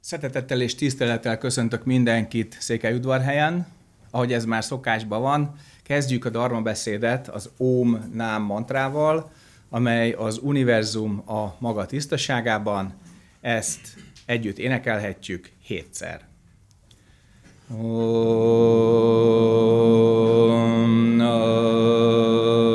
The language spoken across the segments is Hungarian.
Szeretettel és tisztelettel köszöntök mindenkit udvarhelyen, Ahogy ez már szokásban van, kezdjük a Dharma beszédet az Óm Nám mantrával, amely az univerzum a maga tisztaságában. Ezt együtt énekelhetjük hétszer. Om, om,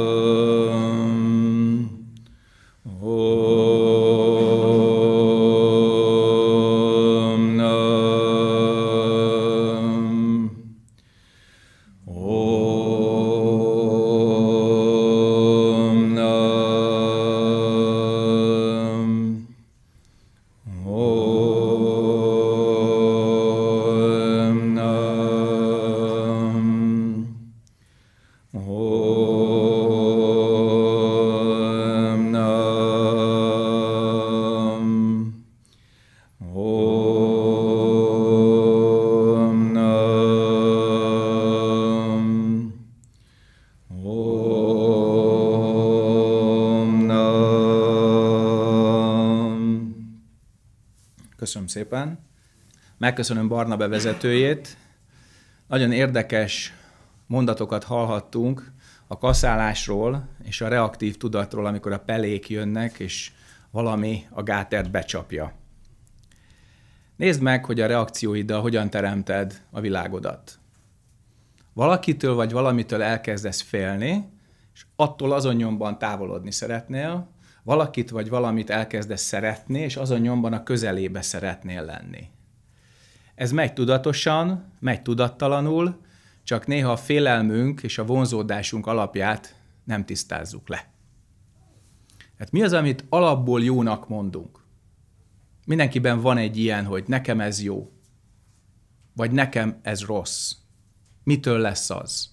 szépen. Megköszönöm Barna bevezetőjét. Nagyon érdekes mondatokat hallhattunk a kaszálásról és a reaktív tudatról, amikor a pelék jönnek, és valami a gátert becsapja. Nézd meg, hogy a reakcióiddal hogyan teremted a világodat. Valakitől vagy valamitől elkezdesz félni, és attól azonnyomban távolodni szeretnél, valakit vagy valamit elkezdesz szeretni, és azon nyomban a közelébe szeretnél lenni. Ez megy tudatosan, megy tudattalanul, csak néha a félelmünk és a vonzódásunk alapját nem tisztázzuk le. Hát mi az, amit alapból jónak mondunk? Mindenkiben van egy ilyen, hogy nekem ez jó, vagy nekem ez rossz. Mitől lesz az?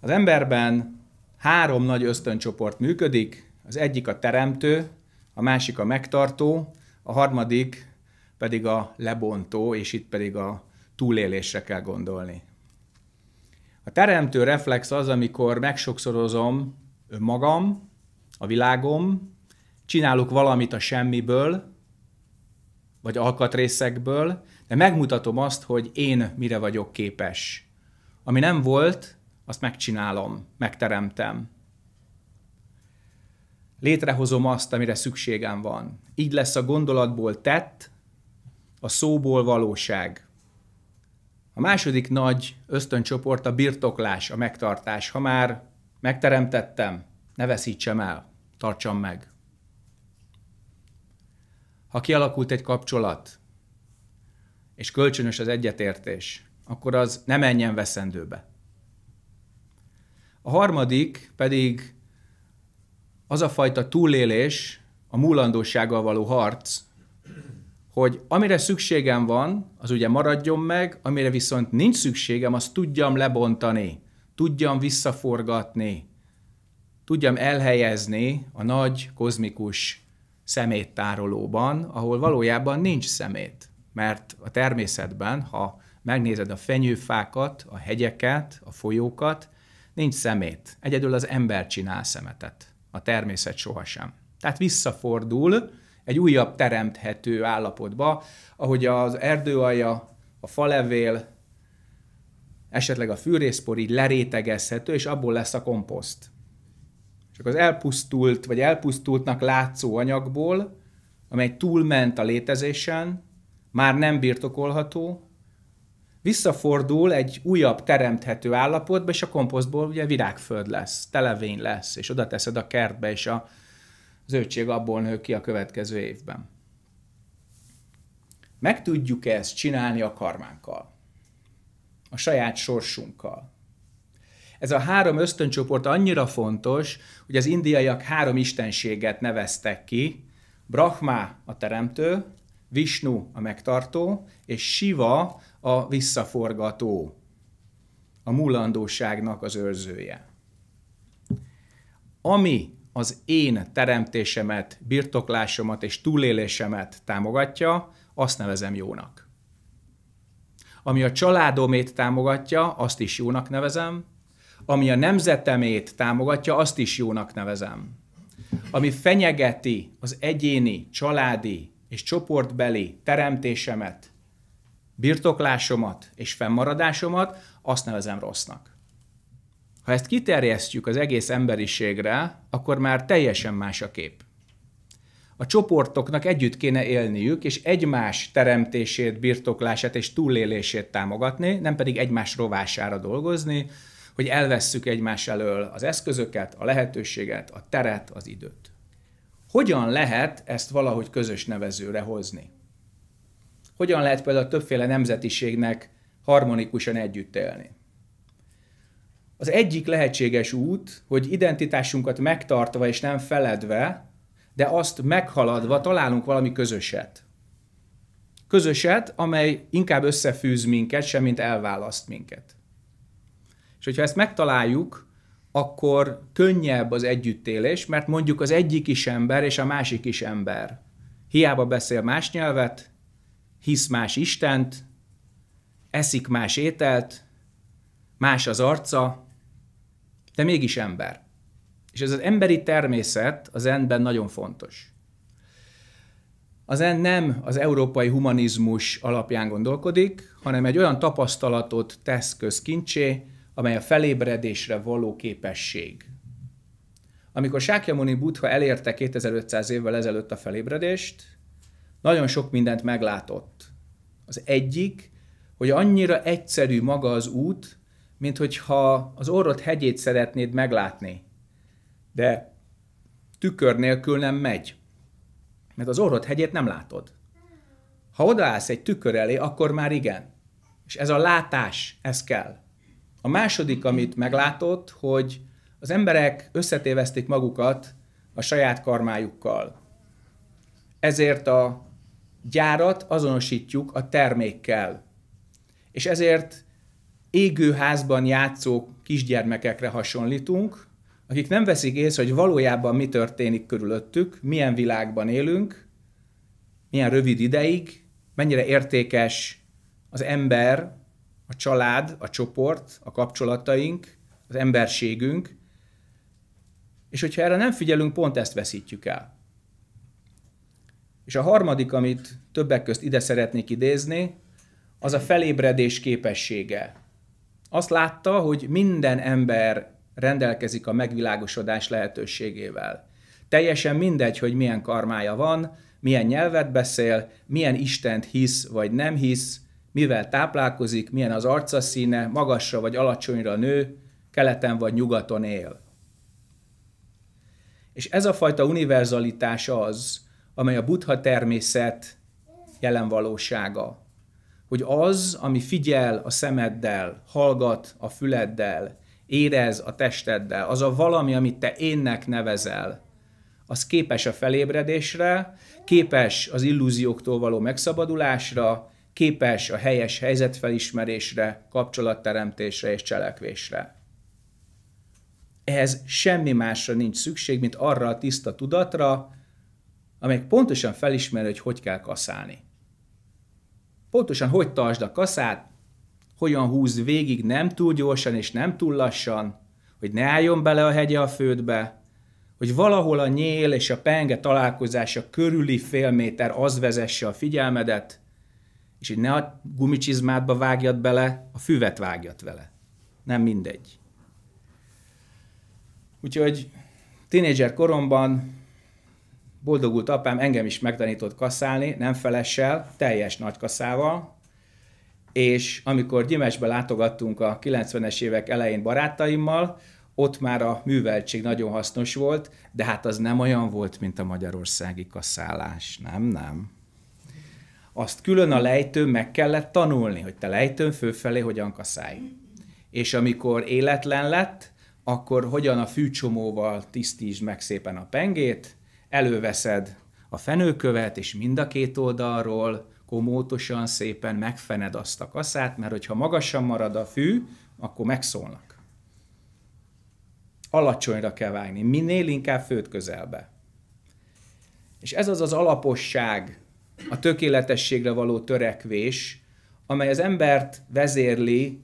Az emberben három nagy ösztöncsoport működik, az egyik a teremtő, a másik a megtartó, a harmadik pedig a lebontó, és itt pedig a túlélésre kell gondolni. A teremtő reflex az, amikor megsokszorozom önmagam, a világom, csinálok valamit a semmiből, vagy alkatrészekből, de megmutatom azt, hogy én mire vagyok képes. Ami nem volt, azt megcsinálom, megteremtem. Létrehozom azt, amire szükségem van. Így lesz a gondolatból tett, a szóból valóság. A második nagy ösztöncsoport a birtoklás, a megtartás. Ha már megteremtettem, ne veszítsem el, tartsam meg. Ha kialakult egy kapcsolat, és kölcsönös az egyetértés, akkor az ne menjen veszendőbe. A harmadik pedig az a fajta túlélés, a múlandósággal való harc, hogy amire szükségem van, az ugye maradjon meg, amire viszont nincs szükségem, azt tudjam lebontani, tudjam visszaforgatni, tudjam elhelyezni a nagy kozmikus szeméttárolóban, ahol valójában nincs szemét. Mert a természetben, ha megnézed a fenyőfákat, a hegyeket, a folyókat, Nincs szemét. Egyedül az ember csinál szemetet. A természet sohasem. Tehát visszafordul egy újabb teremthető állapotba, ahogy az erdőalja, a falevél, esetleg a fűrészpor így lerétegezhető, és abból lesz a komposzt. Csak az elpusztult, vagy elpusztultnak látszó anyagból, amely túlment a létezésen, már nem birtokolható, visszafordul egy újabb teremthető állapotba, és a komposztból ugye virágföld lesz, televény lesz, és oda teszed a kertbe, és a zöldség abból nő ki a következő évben. Meg tudjuk-e ezt csinálni a karmánkkal? A saját sorsunkkal? Ez a három ösztöncsoport annyira fontos, hogy az indiaiak három istenséget neveztek ki, Brahma a teremtő, Vishnu a megtartó, és Shiva a visszaforgató, a mulandóságnak az őrzője. Ami az én teremtésemet, birtoklásomat és túlélésemet támogatja, azt nevezem jónak. Ami a családomét támogatja, azt is jónak nevezem. Ami a nemzetemét támogatja, azt is jónak nevezem. Ami fenyegeti az egyéni, családi, és csoportbeli teremtésemet, birtoklásomat és fennmaradásomat, azt nevezem rossznak. Ha ezt kiterjesztjük az egész emberiségre, akkor már teljesen más a kép. A csoportoknak együtt kéne élniük, és egymás teremtését, birtoklását és túlélését támogatni, nem pedig egymás rovására dolgozni, hogy elvesszük egymás elől az eszközöket, a lehetőséget, a teret, az időt. Hogyan lehet ezt valahogy közös nevezőre hozni? Hogyan lehet például a többféle nemzetiségnek harmonikusan együtt élni? Az egyik lehetséges út, hogy identitásunkat megtartva és nem feledve, de azt meghaladva találunk valami közöset. Közöset, amely inkább összefűz minket, semmint elválaszt minket. És hogyha ezt megtaláljuk, akkor könnyebb az együttélés, mert mondjuk az egyik is ember és a másik is ember. Hiába beszél más nyelvet, hisz más Istent, eszik más ételt, más az arca, de mégis ember. És ez az emberi természet az enben nagyon fontos. Az en nem az európai humanizmus alapján gondolkodik, hanem egy olyan tapasztalatot tesz közkincsé, amely a felébredésre való képesség. Amikor Sákyamuni Buddha elérte 2500 évvel ezelőtt a felébredést, nagyon sok mindent meglátott. Az egyik, hogy annyira egyszerű maga az út, mint hogyha az orrot hegyét szeretnéd meglátni, de tükör nélkül nem megy, mert az orrot hegyét nem látod. Ha odaállsz egy tükör elé, akkor már igen. És ez a látás, ez kell. A második, amit meglátott, hogy az emberek összetévesztik magukat a saját karmájukkal. Ezért a gyárat azonosítjuk a termékkel. És ezért égőházban játszó kisgyermekekre hasonlítunk, akik nem veszik észre, hogy valójában mi történik körülöttük, milyen világban élünk, milyen rövid ideig, mennyire értékes az ember, a család, a csoport, a kapcsolataink, az emberségünk, és hogyha erre nem figyelünk, pont ezt veszítjük el. És a harmadik, amit többek közt ide szeretnék idézni, az a felébredés képessége. Azt látta, hogy minden ember rendelkezik a megvilágosodás lehetőségével. Teljesen mindegy, hogy milyen karmája van, milyen nyelvet beszél, milyen Istent hisz vagy nem hisz, mivel táplálkozik, milyen az arca színe, magasra vagy alacsonyra nő, keleten vagy nyugaton él. És ez a fajta univerzalitás az, amely a buddha természet jelen valósága. Hogy az, ami figyel a szemeddel, hallgat a füleddel, érez a testeddel, az a valami, amit te énnek nevezel, az képes a felébredésre, képes az illúzióktól való megszabadulásra, képes a helyes helyzetfelismerésre, kapcsolatteremtésre és cselekvésre. Ehhez semmi másra nincs szükség, mint arra a tiszta tudatra, amely pontosan felismeri, hogy hogy kell kaszálni. Pontosan hogy tartsd a kaszát, hogyan húzd végig nem túl gyorsan és nem túl lassan, hogy ne álljon bele a hegye a földbe, hogy valahol a nyél és a penge találkozása körüli fél méter az vezesse a figyelmedet, és így ne a gumicsizmádba vágjad bele, a füvet vágjad vele. Nem mindegy. Úgyhogy tínédzser koromban boldogult apám engem is megtanított kaszálni, nem felessel, teljes nagy kaszával, és amikor Gyimesbe látogattunk a 90-es évek elején barátaimmal, ott már a műveltség nagyon hasznos volt, de hát az nem olyan volt, mint a magyarországi kaszálás, nem, nem azt külön a lejtőn meg kellett tanulni, hogy te lejtőn főfelé hogyan kaszálj. És amikor életlen lett, akkor hogyan a fűcsomóval tisztítsd meg szépen a pengét, előveszed a fenőkövet, és mind a két oldalról komótosan szépen megfened azt a kaszát, mert hogyha magasan marad a fű, akkor megszólnak. Alacsonyra kell vágni, minél inkább főt közelbe. És ez az az alaposság, a tökéletességre való törekvés, amely az embert vezérli,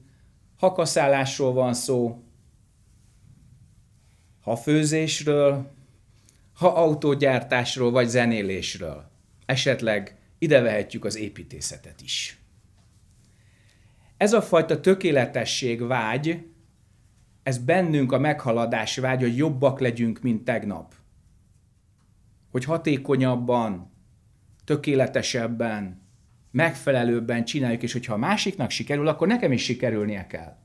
ha kaszálásról van szó, ha főzésről, ha autógyártásról vagy zenélésről. Esetleg ide vehetjük az építészetet is. Ez a fajta tökéletesség vágy, ez bennünk a meghaladás vágy, hogy jobbak legyünk, mint tegnap. Hogy hatékonyabban, tökéletesebben, megfelelőbben csináljuk, és hogyha a másiknak sikerül, akkor nekem is sikerülnie kell.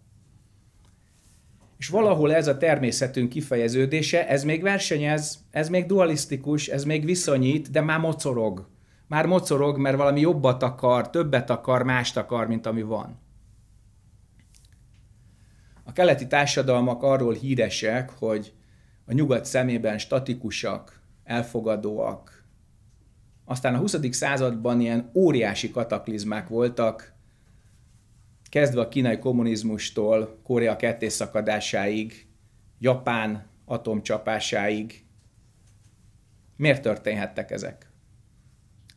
És valahol ez a természetünk kifejeződése, ez még versenyez, ez még dualisztikus, ez még viszonyít, de már mocorog. Már mocorog, mert valami jobbat akar, többet akar, mást akar, mint ami van. A keleti társadalmak arról híresek, hogy a nyugat szemében statikusak, elfogadóak, aztán a 20. században ilyen óriási kataklizmák voltak, kezdve a kínai kommunizmustól, Korea kettészakadásáig, Japán atomcsapásáig. Miért történhettek ezek?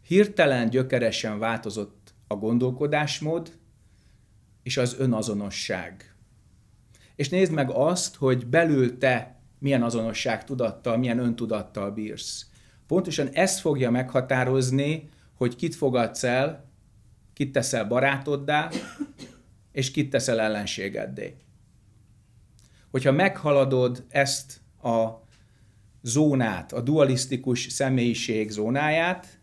Hirtelen, gyökeresen változott a gondolkodásmód és az önazonosság. És nézd meg azt, hogy belül te milyen azonosság tudattal, milyen öntudattal bírsz. Pontosan ez fogja meghatározni, hogy kit fogadsz el, kit teszel barátoddá, és kit teszel ellenségeddé. Hogyha meghaladod ezt a zónát, a dualisztikus személyiség zónáját,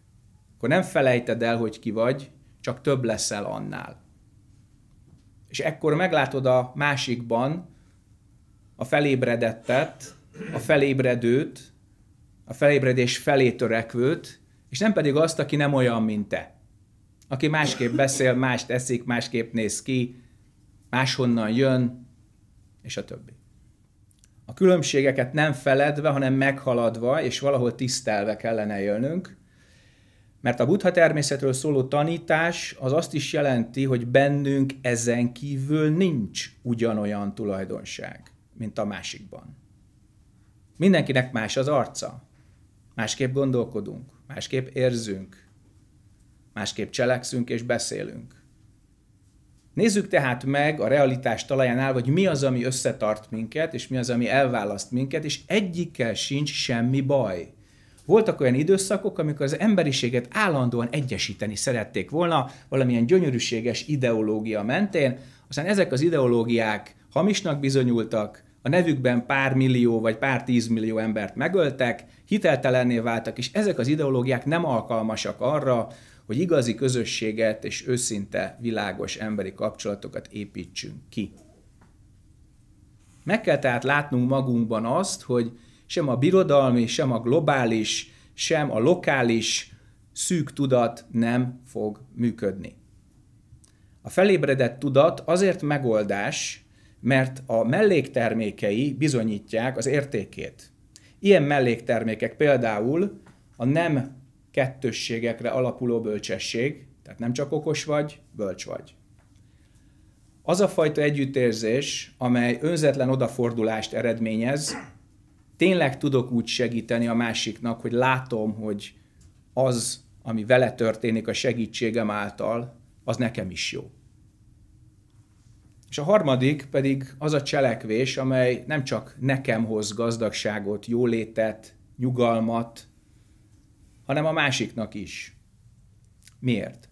akkor nem felejted el, hogy ki vagy, csak több leszel annál. És ekkor meglátod a másikban a felébredettet, a felébredőt, a felébredés felé törekvőt, és nem pedig azt, aki nem olyan, mint te. Aki másképp beszél, mást eszik, másképp néz ki, máshonnan jön, és a többi. A különbségeket nem feledve, hanem meghaladva, és valahol tisztelve kellene élnünk, mert a buddha természetről szóló tanítás az azt is jelenti, hogy bennünk ezen kívül nincs ugyanolyan tulajdonság, mint a másikban. Mindenkinek más az arca, Másképp gondolkodunk, másképp érzünk, másképp cselekszünk és beszélünk. Nézzük tehát meg a realitás talaján áll, hogy mi az, ami összetart minket, és mi az, ami elválaszt minket, és egyikkel sincs semmi baj. Voltak olyan időszakok, amikor az emberiséget állandóan egyesíteni szerették volna valamilyen gyönyörűséges ideológia mentén, aztán ezek az ideológiák hamisnak bizonyultak, a nevükben pár millió vagy pár tízmillió embert megöltek, hiteltelenné váltak, és ezek az ideológiák nem alkalmasak arra, hogy igazi közösséget és őszinte világos emberi kapcsolatokat építsünk ki. Meg kell tehát látnunk magunkban azt, hogy sem a birodalmi, sem a globális, sem a lokális szűk tudat nem fog működni. A felébredett tudat azért megoldás, mert a melléktermékei bizonyítják az értékét. Ilyen melléktermékek például a nem kettősségekre alapuló bölcsesség, tehát nem csak okos vagy, bölcs vagy. Az a fajta együttérzés, amely önzetlen odafordulást eredményez, tényleg tudok úgy segíteni a másiknak, hogy látom, hogy az, ami vele történik a segítségem által, az nekem is jó. És a harmadik pedig az a cselekvés, amely nem csak nekem hoz gazdagságot, jólétet, nyugalmat, hanem a másiknak is. Miért?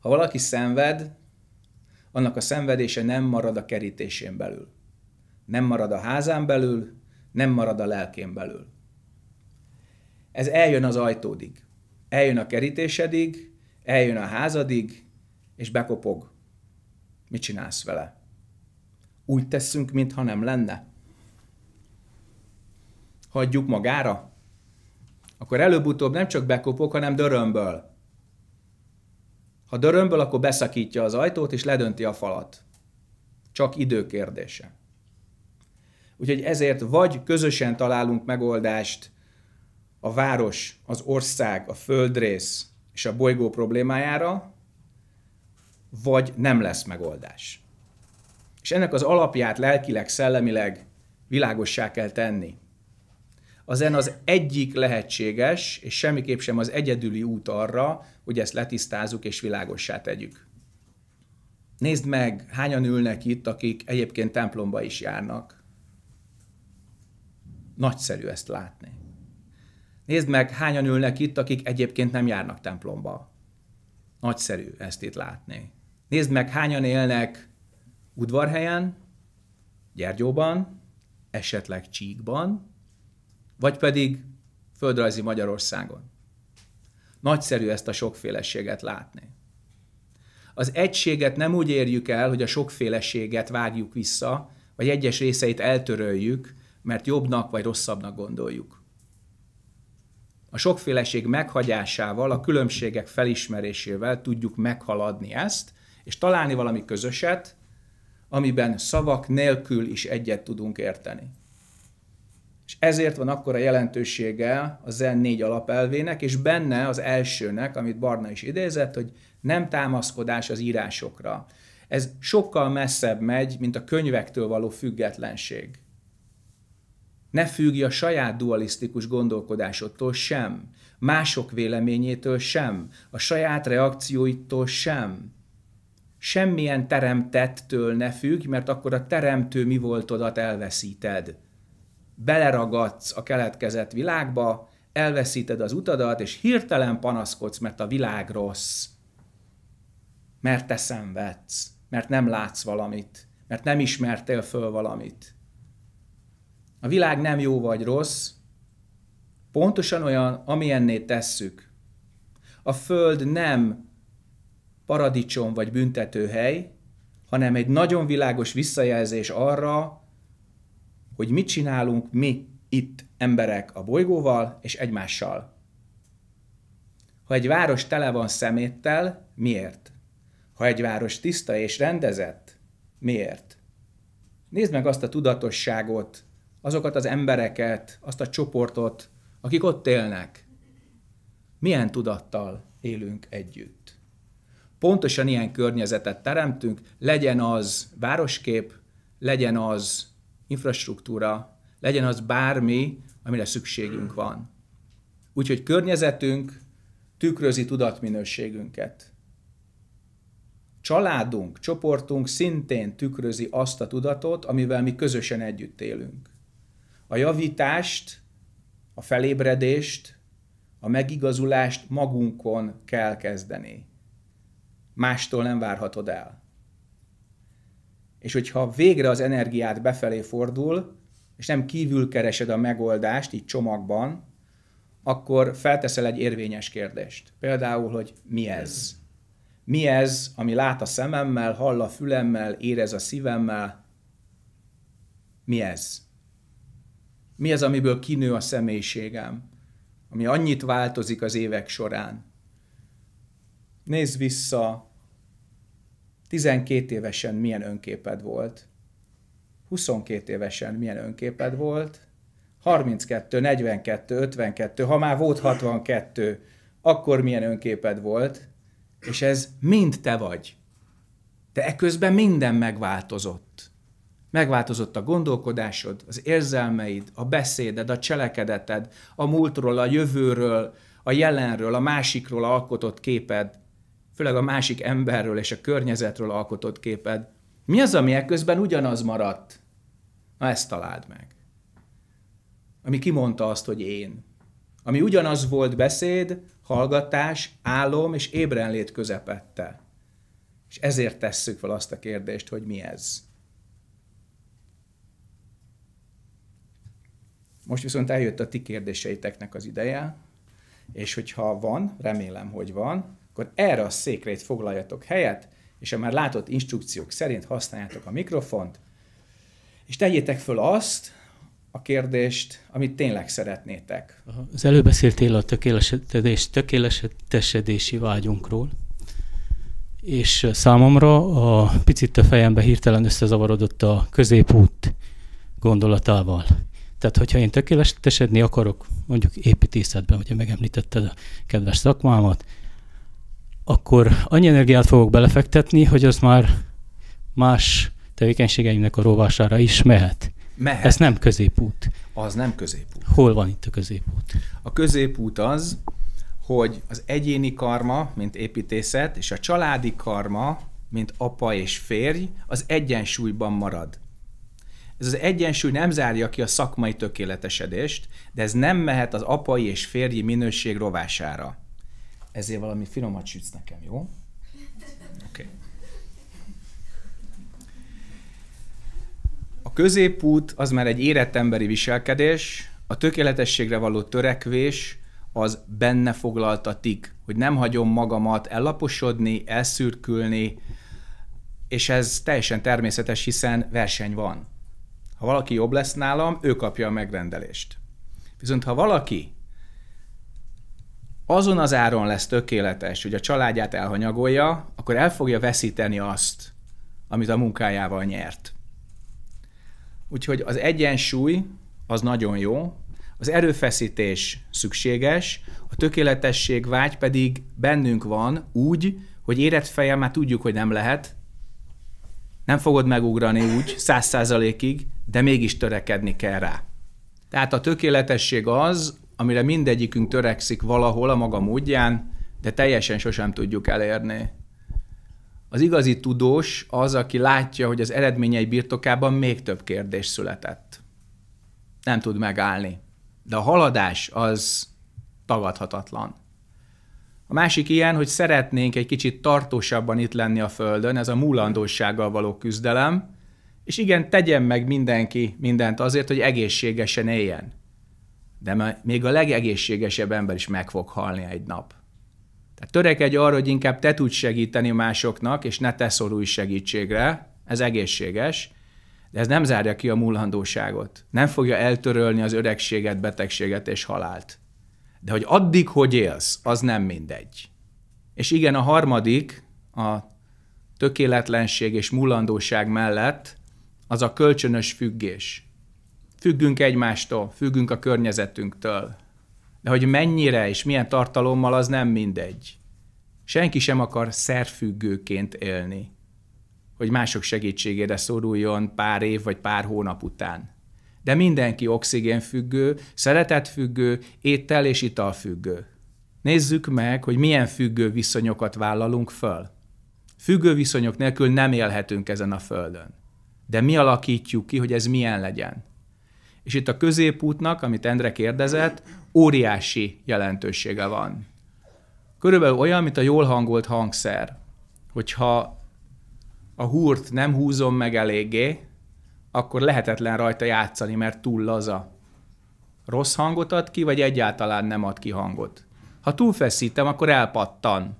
Ha valaki szenved, annak a szenvedése nem marad a kerítésén belül. Nem marad a házán belül, nem marad a lelkén belül. Ez eljön az ajtódig. Eljön a kerítésedig, eljön a házadig, és bekopog. Mit csinálsz vele? Úgy teszünk, mintha nem lenne? Hagyjuk magára? Akkor előbb-utóbb nem csak bekopok, hanem dörömből. Ha dörömből, akkor beszakítja az ajtót és ledönti a falat. Csak idő kérdése. Úgyhogy ezért vagy közösen találunk megoldást a város, az ország, a földrész és a bolygó problémájára, vagy nem lesz megoldás. És ennek az alapját lelkileg, szellemileg világossá kell tenni. A zen az egyik lehetséges, és semmiképp sem az egyedüli út arra, hogy ezt letisztázzuk és világossá tegyük. Nézd meg, hányan ülnek itt, akik egyébként templomba is járnak. Nagyszerű ezt látni. Nézd meg, hányan ülnek itt, akik egyébként nem járnak templomba. Nagyszerű ezt itt látni. Nézd meg, hányan élnek udvarhelyen, Gyergyóban, esetleg Csíkban, vagy pedig földrajzi Magyarországon. Nagyszerű ezt a sokféleséget látni. Az egységet nem úgy érjük el, hogy a sokféleséget vágjuk vissza, vagy egyes részeit eltöröljük, mert jobbnak vagy rosszabbnak gondoljuk. A sokféleség meghagyásával, a különbségek felismerésével tudjuk meghaladni ezt, és találni valami közöset, amiben szavak nélkül is egyet tudunk érteni. És ezért van akkora jelentősége a Zen négy alapelvének, és benne az elsőnek, amit Barna is idézett, hogy nem támaszkodás az írásokra. Ez sokkal messzebb megy, mint a könyvektől való függetlenség. Ne függj a saját dualisztikus gondolkodásodtól sem, mások véleményétől sem, a saját reakcióitól sem semmilyen teremtettől ne függ, mert akkor a teremtő mi voltodat elveszíted. Beleragadsz a keletkezett világba, elveszíted az utadat, és hirtelen panaszkodsz, mert a világ rossz. Mert te szenvedsz, mert nem látsz valamit, mert nem ismertél föl valamit. A világ nem jó vagy rossz, pontosan olyan, amilyenné tesszük. A Föld nem paradicsom vagy büntetőhely, hanem egy nagyon világos visszajelzés arra, hogy mit csinálunk mi itt emberek a bolygóval és egymással. Ha egy város tele van szeméttel, miért? Ha egy város tiszta és rendezett, miért? Nézd meg azt a tudatosságot, azokat az embereket, azt a csoportot, akik ott élnek. Milyen tudattal élünk együtt? pontosan ilyen környezetet teremtünk, legyen az városkép, legyen az infrastruktúra, legyen az bármi, amire szükségünk van. Úgyhogy környezetünk tükrözi tudatminőségünket. Családunk, csoportunk szintén tükrözi azt a tudatot, amivel mi közösen együtt élünk. A javítást, a felébredést, a megigazulást magunkon kell kezdeni Mástól nem várhatod el. És hogyha végre az energiát befelé fordul, és nem kívül keresed a megoldást, így csomagban, akkor felteszel egy érvényes kérdést. Például, hogy mi ez? Mi ez, ami lát a szememmel, hall a fülemmel, érez a szívemmel? Mi ez? Mi ez, amiből kinő a személyiségem? Ami annyit változik az évek során? Nézd vissza, 12 évesen milyen önképed volt, 22 évesen milyen önképed volt, 32, 42, 52, ha már volt 62, akkor milyen önképed volt, és ez mind te vagy. De eközben minden megváltozott. Megváltozott a gondolkodásod, az érzelmeid, a beszéded, a cselekedeted, a múltról, a jövőről, a jelenről, a másikról alkotott képed, főleg a másik emberről és a környezetről alkotott képed, mi az, ami ekközben ugyanaz maradt? Na ezt találd meg. Ami kimondta azt, hogy én. Ami ugyanaz volt beszéd, hallgatás, álom és ébrenlét közepette. És ezért tesszük fel azt a kérdést, hogy mi ez. Most viszont eljött a ti kérdéseiteknek az ideje, és hogyha van, remélem, hogy van, akkor erre a székre itt foglaljatok helyet, és a már látott instrukciók szerint használjátok a mikrofont, és tegyétek föl azt a kérdést, amit tényleg szeretnétek. Az előbb beszéltél a tökéletesedés, tökéletesedési vágyunkról, és számomra a picit a fejembe hirtelen összezavarodott a középút gondolatával. Tehát, hogyha én tökéletesedni akarok, mondjuk építészetben, hogyha megemlítetted a kedves szakmámat, akkor annyi energiát fogok belefektetni, hogy az már más tevékenységeimnek a rovására is mehet. Mehet. Ez nem középút. Az nem középút. Hol van itt a középút? A középút az, hogy az egyéni karma, mint építészet, és a családi karma, mint apa és férj, az egyensúlyban marad. Ez az egyensúly nem zárja ki a szakmai tökéletesedést, de ez nem mehet az apai és férji minőség rovására ezért valami finomat sütsz nekem, jó? Oké. Okay. A középút az már egy érett emberi viselkedés, a tökéletességre való törekvés az benne foglaltatik, hogy nem hagyom magamat ellaposodni, elszürkülni, és ez teljesen természetes, hiszen verseny van. Ha valaki jobb lesz nálam, ő kapja a megrendelést. Viszont ha valaki azon az áron lesz tökéletes, hogy a családját elhanyagolja, akkor el fogja veszíteni azt, amit a munkájával nyert. Úgyhogy az egyensúly az nagyon jó, az erőfeszítés szükséges, a tökéletesség vágy pedig bennünk van úgy, hogy érett fejjel már tudjuk, hogy nem lehet, nem fogod megugrani úgy száz százalékig, de mégis törekedni kell rá. Tehát a tökéletesség az, amire mindegyikünk törekszik valahol a maga módján, de teljesen sosem tudjuk elérni. Az igazi tudós az, aki látja, hogy az eredményei birtokában még több kérdés született. Nem tud megállni. De a haladás az tagadhatatlan. A másik ilyen, hogy szeretnénk egy kicsit tartósabban itt lenni a Földön, ez a múlandósággal való küzdelem, és igen, tegyen meg mindenki mindent azért, hogy egészségesen éljen de még a legegészségesebb ember is meg fog halni egy nap. Tehát törekedj arra, hogy inkább te tudj segíteni másoknak, és ne te szorulj segítségre, ez egészséges, de ez nem zárja ki a múlandóságot. Nem fogja eltörölni az öregséget, betegséget és halált. De hogy addig, hogy élsz, az nem mindegy. És igen, a harmadik, a tökéletlenség és múlandóság mellett az a kölcsönös függés. Függünk egymástól, függünk a környezetünktől. De hogy mennyire és milyen tartalommal, az nem mindegy. Senki sem akar szerfüggőként élni, hogy mások segítségére szoruljon pár év vagy pár hónap után. De mindenki oxigénfüggő, szeretetfüggő, étel és italfüggő. Nézzük meg, hogy milyen függő viszonyokat vállalunk föl. Függő viszonyok nélkül nem élhetünk ezen a földön. De mi alakítjuk ki, hogy ez milyen legyen? És itt a középútnak, amit Endre kérdezett, óriási jelentősége van. Körülbelül olyan, mint a jól hangolt hangszer. Hogyha a húrt nem húzom meg eléggé, akkor lehetetlen rajta játszani, mert túl laza. Rossz hangot ad ki, vagy egyáltalán nem ad ki hangot. Ha túlfeszítem, akkor elpattan.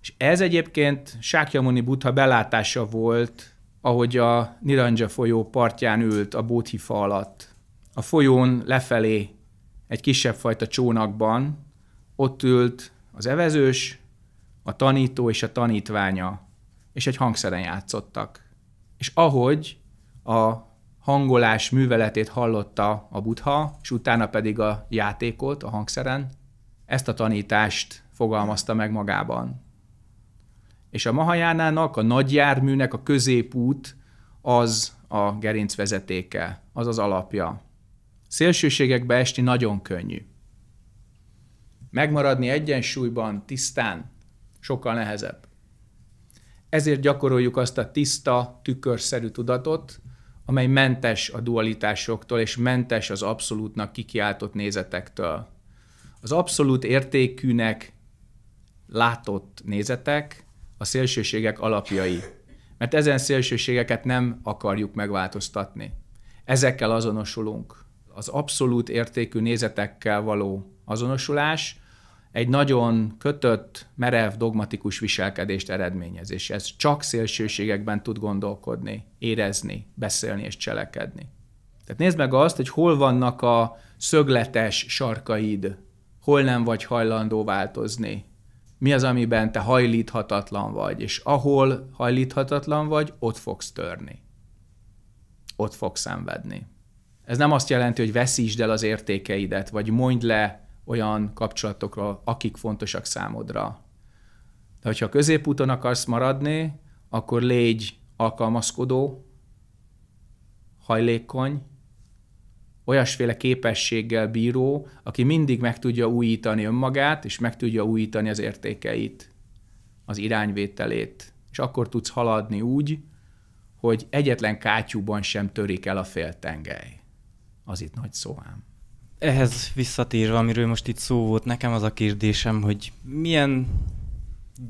És ez egyébként Sákyamuni Buddha belátása volt ahogy a Niranja folyó partján ült a bóthifa alatt. A folyón lefelé, egy kisebb fajta csónakban, ott ült az evezős, a tanító és a tanítványa, és egy hangszeren játszottak. És ahogy a hangolás műveletét hallotta a butha, és utána pedig a játékot a hangszeren, ezt a tanítást fogalmazta meg magában. És a Mahajánának, a nagy járműnek a középút az a gerinc vezetéke, az az alapja. Szélsőségekbe esti nagyon könnyű. Megmaradni egyensúlyban, tisztán, sokkal nehezebb. Ezért gyakoroljuk azt a tiszta, tükörszerű tudatot, amely mentes a dualitásoktól, és mentes az abszolútnak kikiáltott nézetektől. Az abszolút értékűnek látott nézetek, a szélsőségek alapjai. Mert ezen szélsőségeket nem akarjuk megváltoztatni. Ezekkel azonosulunk. Az abszolút értékű nézetekkel való azonosulás egy nagyon kötött, merev, dogmatikus viselkedést eredményez, és ez csak szélsőségekben tud gondolkodni, érezni, beszélni és cselekedni. Tehát nézd meg azt, hogy hol vannak a szögletes sarkaid, hol nem vagy hajlandó változni, mi az, amiben te hajlíthatatlan vagy, és ahol hajlíthatatlan vagy, ott fogsz törni. Ott fogsz szenvedni. Ez nem azt jelenti, hogy veszítsd el az értékeidet, vagy mondd le olyan kapcsolatokról, akik fontosak számodra. De hogyha középúton akarsz maradni, akkor légy alkalmazkodó, hajlékony, olyasféle képességgel bíró, aki mindig meg tudja újítani önmagát, és meg tudja újítani az értékeit, az irányvételét. És akkor tudsz haladni úgy, hogy egyetlen kátyúban sem törik el a féltengely. Az itt nagy szó ám. Ehhez visszatérve, amiről most itt szó volt, nekem az a kérdésem, hogy milyen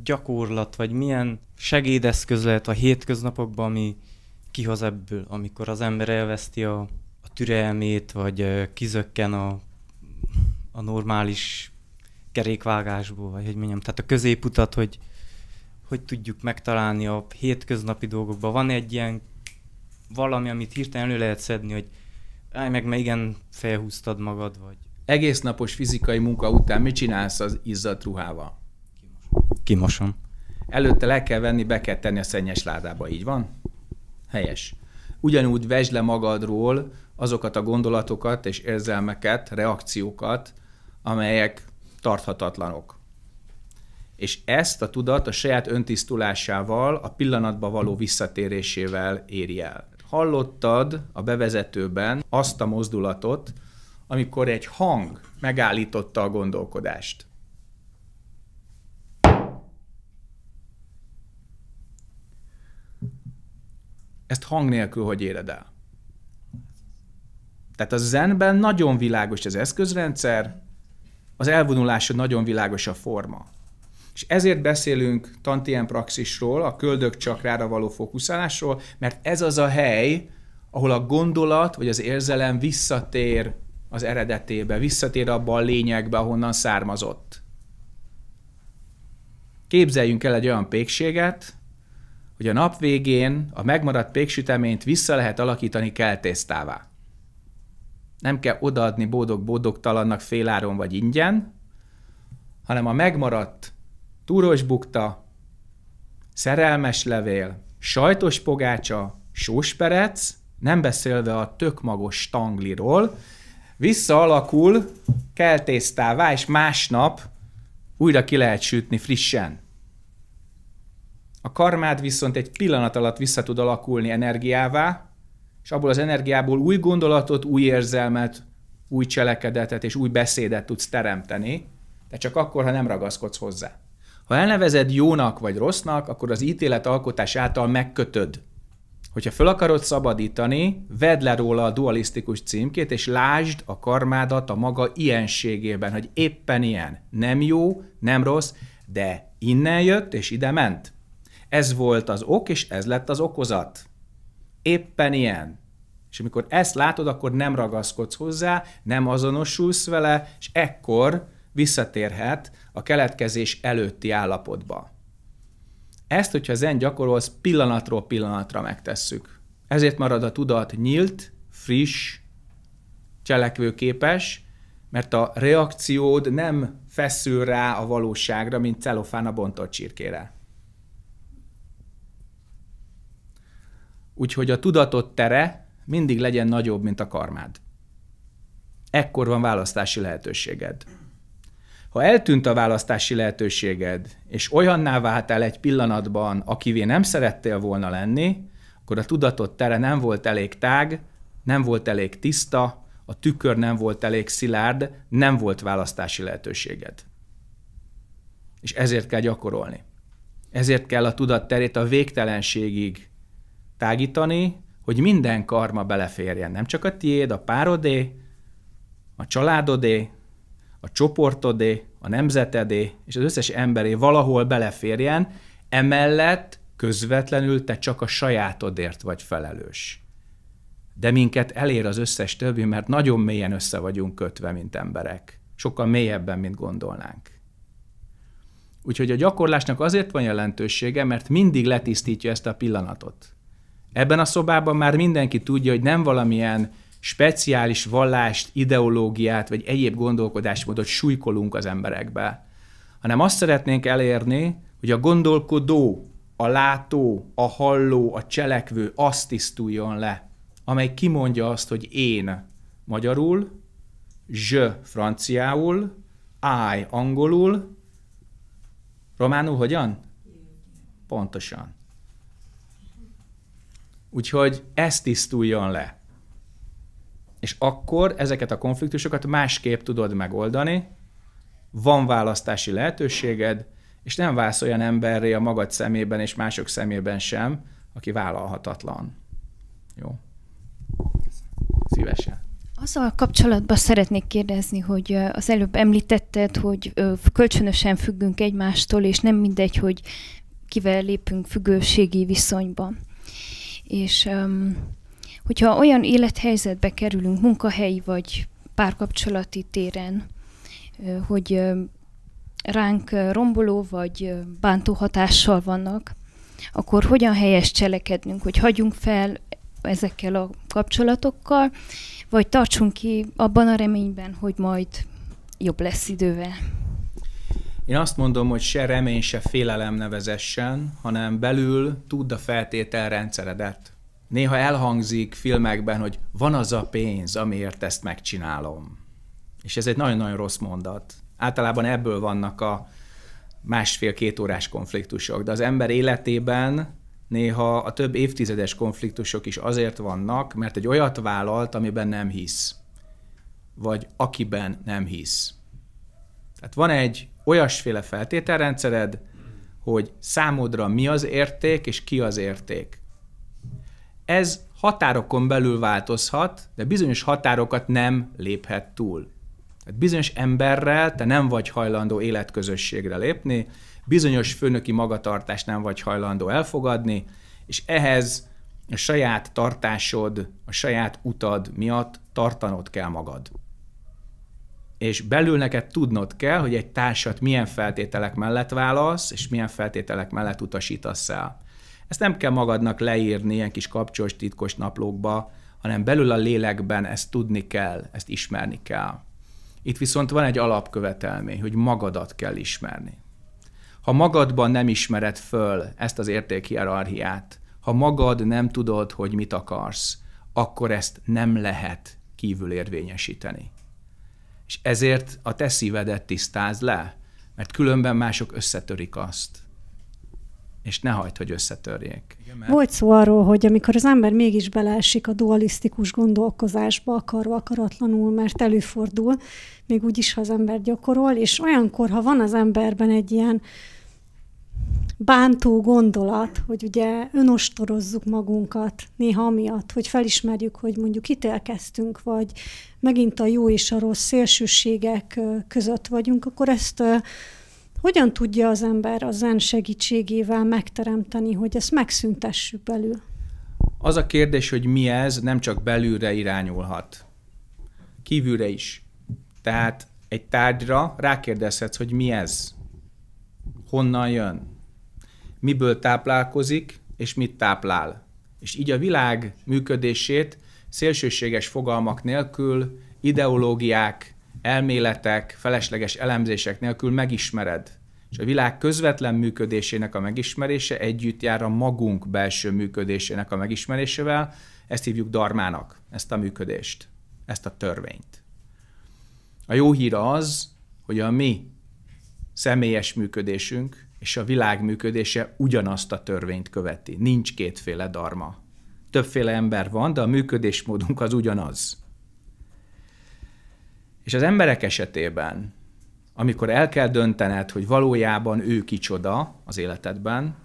gyakorlat, vagy milyen segédeszköz lehet a hétköznapokban, ami kihoz ebből, amikor az ember elveszti a a türelmét, vagy kizökken a, a normális kerékvágásból, vagy hogy mondjam, tehát a középutat, hogy hogy tudjuk megtalálni a hétköznapi dolgokban. Van egy ilyen valami, amit hirtelen elő lehet szedni, hogy állj meg, mert igen, felhúztad magad, vagy... Egész napos fizikai munka után mit csinálsz az izzadt ruhával? Kimosom. Kimosom. Előtte le kell venni, be kell tenni a szennyes ládába, így van? Helyes. Ugyanúgy vesd le magadról azokat a gondolatokat és érzelmeket, reakciókat, amelyek tarthatatlanok. És ezt a tudat a saját öntisztulásával, a pillanatba való visszatérésével éri el. Hallottad a bevezetőben azt a mozdulatot, amikor egy hang megállította a gondolkodást. Ezt hang nélkül hogy éred el? Tehát a zenben nagyon világos az eszközrendszer, az elvonulása nagyon világos a forma. És ezért beszélünk tantien praxisról, a köldök csakrára való fókuszálásról, mert ez az a hely, ahol a gondolat vagy az érzelem visszatér az eredetébe, visszatér abba a lényegbe, ahonnan származott. Képzeljünk el egy olyan pékséget, hogy a nap végén a megmaradt péksüteményt vissza lehet alakítani keltésztává nem kell odaadni boldog-boldogtalannak féláron vagy ingyen, hanem a megmaradt túros bukta, szerelmes levél, sajtos pogácsa, sós perec, nem beszélve a tökmagos tangliról, visszaalakul keltésztává, és másnap újra ki lehet sütni frissen. A karmád viszont egy pillanat alatt vissza tud alakulni energiává, és abból az energiából új gondolatot, új érzelmet, új cselekedetet és új beszédet tudsz teremteni, de csak akkor, ha nem ragaszkodsz hozzá. Ha elnevezed jónak vagy rossznak, akkor az ítélet alkotás által megkötöd. Hogyha föl akarod szabadítani, vedd le róla a dualisztikus címkét, és lásd a karmádat a maga ilyenségében, hogy éppen ilyen. Nem jó, nem rossz, de innen jött és ide ment. Ez volt az ok, és ez lett az okozat. Éppen ilyen. És amikor ezt látod, akkor nem ragaszkodsz hozzá, nem azonosulsz vele, és ekkor visszatérhet a keletkezés előtti állapotba. Ezt, hogyha zen gyakorolsz, pillanatról pillanatra megtesszük. Ezért marad a tudat nyílt, friss, cselekvőképes, mert a reakciód nem feszül rá a valóságra, mint celofán a bontott csirkére. Úgyhogy a tudatot tere mindig legyen nagyobb, mint a karmád. Ekkor van választási lehetőséged. Ha eltűnt a választási lehetőséged, és olyanná váltál egy pillanatban, akivé nem szerettél volna lenni, akkor a tudatod tere nem volt elég tág, nem volt elég tiszta, a tükör nem volt elég szilárd, nem volt választási lehetőséged. És ezért kell gyakorolni. Ezért kell a tudatterét a végtelenségig tágítani, hogy minden karma beleférjen, nem csak a tiéd, a párodé, a családodé, a csoportodé, a nemzetedé, és az összes emberé valahol beleférjen, emellett közvetlenül te csak a sajátodért vagy felelős. De minket elér az összes többi, mert nagyon mélyen össze vagyunk kötve, mint emberek. Sokkal mélyebben, mint gondolnánk. Úgyhogy a gyakorlásnak azért van jelentősége, mert mindig letisztítja ezt a pillanatot. Ebben a szobában már mindenki tudja, hogy nem valamilyen speciális vallást, ideológiát vagy egyéb gondolkodásmódot súlykolunk az emberekbe, hanem azt szeretnénk elérni, hogy a gondolkodó, a látó, a halló, a cselekvő azt tisztuljon le, amely kimondja azt, hogy én magyarul, je franciául, I angolul, románul hogyan? Pontosan. Úgyhogy ezt tisztuljon le. És akkor ezeket a konfliktusokat másképp tudod megoldani, van választási lehetőséged, és nem válsz olyan emberré a magad szemében és mások szemében sem, aki vállalhatatlan. Jó? Szívesen. Azzal kapcsolatban szeretnék kérdezni, hogy az előbb említetted, hogy kölcsönösen függünk egymástól, és nem mindegy, hogy kivel lépünk függőségi viszonyban. És um, hogyha olyan élethelyzetbe kerülünk, munkahelyi vagy párkapcsolati téren, hogy ránk romboló vagy bántó hatással vannak, akkor hogyan helyes cselekednünk, hogy hagyjunk fel ezekkel a kapcsolatokkal, vagy tartsunk ki abban a reményben, hogy majd jobb lesz idővel. Én azt mondom, hogy se remény, se félelem nevezessen, hanem belül tudd a feltételrendszeredet. Néha elhangzik filmekben, hogy van az a pénz, amiért ezt megcsinálom. És ez egy nagyon-nagyon rossz mondat. Általában ebből vannak a másfél-két órás konfliktusok, de az ember életében néha a több évtizedes konfliktusok is azért vannak, mert egy olyat vállalt, amiben nem hisz, vagy akiben nem hisz. Tehát van egy olyasféle feltételrendszered, hogy számodra mi az érték, és ki az érték. Ez határokon belül változhat, de bizonyos határokat nem léphet túl. Tehát bizonyos emberrel te nem vagy hajlandó életközösségre lépni, bizonyos főnöki magatartást nem vagy hajlandó elfogadni, és ehhez a saját tartásod, a saját utad miatt tartanod kell magad és belül neked tudnod kell, hogy egy társat milyen feltételek mellett válasz, és milyen feltételek mellett utasítasz el. Ezt nem kell magadnak leírni ilyen kis kapcsolós titkos naplókba, hanem belül a lélekben ezt tudni kell, ezt ismerni kell. Itt viszont van egy alapkövetelmény, hogy magadat kell ismerni. Ha magadban nem ismered föl ezt az értékhierarchiát, ha magad nem tudod, hogy mit akarsz, akkor ezt nem lehet kívül érvényesíteni. És ezért a te szívedet tisztázd le, mert különben mások összetörik azt és ne hagyd, hogy összetörjék. Igen, mert... Volt szó arról, hogy amikor az ember mégis beleesik a dualisztikus gondolkozásba, akarva, akaratlanul, mert előfordul, még is, ha az ember gyakorol, és olyankor, ha van az emberben egy ilyen bántó gondolat, hogy ugye önostorozzuk magunkat néha amiatt, hogy felismerjük, hogy mondjuk ítélkeztünk, vagy megint a jó és a rossz szélsőségek között vagyunk, akkor ezt hogyan tudja az ember a zen segítségével megteremteni, hogy ezt megszüntessük belül? Az a kérdés, hogy mi ez, nem csak belülre irányulhat, kívülre is. Tehát egy tárgyra rákérdezhetsz, hogy mi ez, honnan jön, miből táplálkozik, és mit táplál. És így a világ működését szélsőséges fogalmak nélkül, ideológiák, elméletek, felesleges elemzések nélkül megismered. És a világ közvetlen működésének a megismerése együtt jár a magunk belső működésének a megismerésével, ezt hívjuk darmának, ezt a működést, ezt a törvényt. A jó hír az, hogy a mi személyes működésünk, és a világ működése ugyanazt a törvényt követi. Nincs kétféle darma. Többféle ember van, de a működésmódunk az ugyanaz. És az emberek esetében, amikor el kell döntened, hogy valójában ő kicsoda az életedben,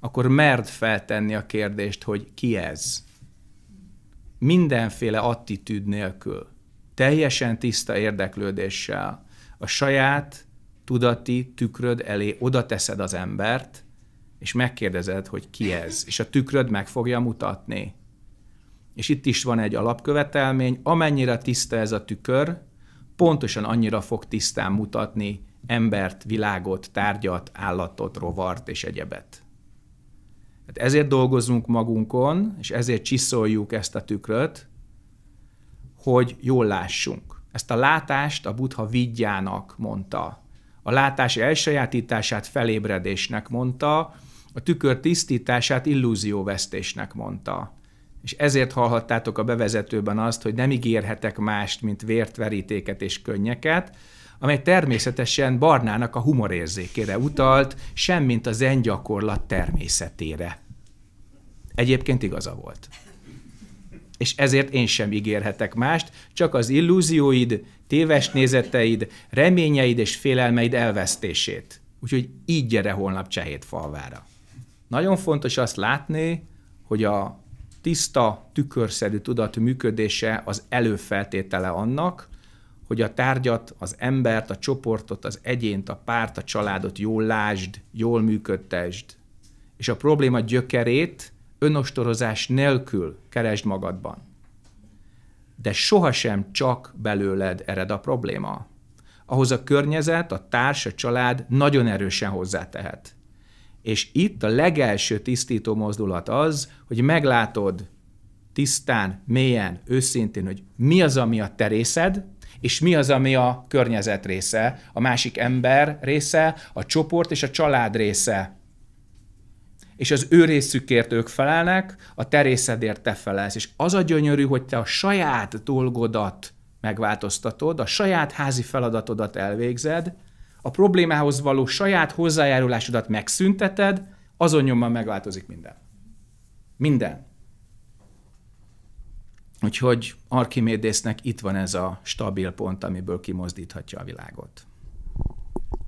akkor merd feltenni a kérdést, hogy ki ez. Mindenféle attitűd nélkül, teljesen tiszta érdeklődéssel, a saját tudati tükröd elé oda teszed az embert, és megkérdezed, hogy ki ez, és a tükröd meg fogja mutatni. És itt is van egy alapkövetelmény, amennyire tiszta ez a tükör, pontosan annyira fog tisztán mutatni embert, világot, tárgyat, állatot, rovart és egyebet. Hát ezért dolgozunk magunkon, és ezért csiszoljuk ezt a tükröt, hogy jól lássunk. Ezt a látást a Buddha vigyának mondta a látás elsajátítását felébredésnek mondta, a tükör tisztítását illúzióvesztésnek mondta. És ezért hallhattátok a bevezetőben azt, hogy nem ígérhetek mást, mint vért, verítéket és könnyeket, amely természetesen Barnának a humorérzékére utalt, semmint a zen gyakorlat természetére. Egyébként igaza volt és ezért én sem ígérhetek mást, csak az illúzióid, téves nézeteid, reményeid és félelmeid elvesztését. Úgyhogy így gyere holnap falvára. Nagyon fontos azt látni, hogy a tiszta, tükörszerű tudat működése az előfeltétele annak, hogy a tárgyat, az embert, a csoportot, az egyént, a párt, a családot jól lásd, jól működtesd, és a probléma gyökerét – önostorozás nélkül keresd magadban. De sohasem csak belőled ered a probléma. Ahhoz a környezet, a társ, a család nagyon erősen hozzátehet. És itt a legelső tisztító mozdulat az, hogy meglátod tisztán, mélyen, őszintén, hogy mi az, ami a te részed, és mi az, ami a környezet része, a másik ember része, a csoport és a család része és az ő részükért ők felelnek, a te részedért te felelsz. És az a gyönyörű, hogy te a saját dolgodat megváltoztatod, a saját házi feladatodat elvégzed, a problémához való saját hozzájárulásodat megszünteted, azon nyomban megváltozik minden. Minden. Úgyhogy Archimédésznek itt van ez a stabil pont, amiből kimozdíthatja a világot.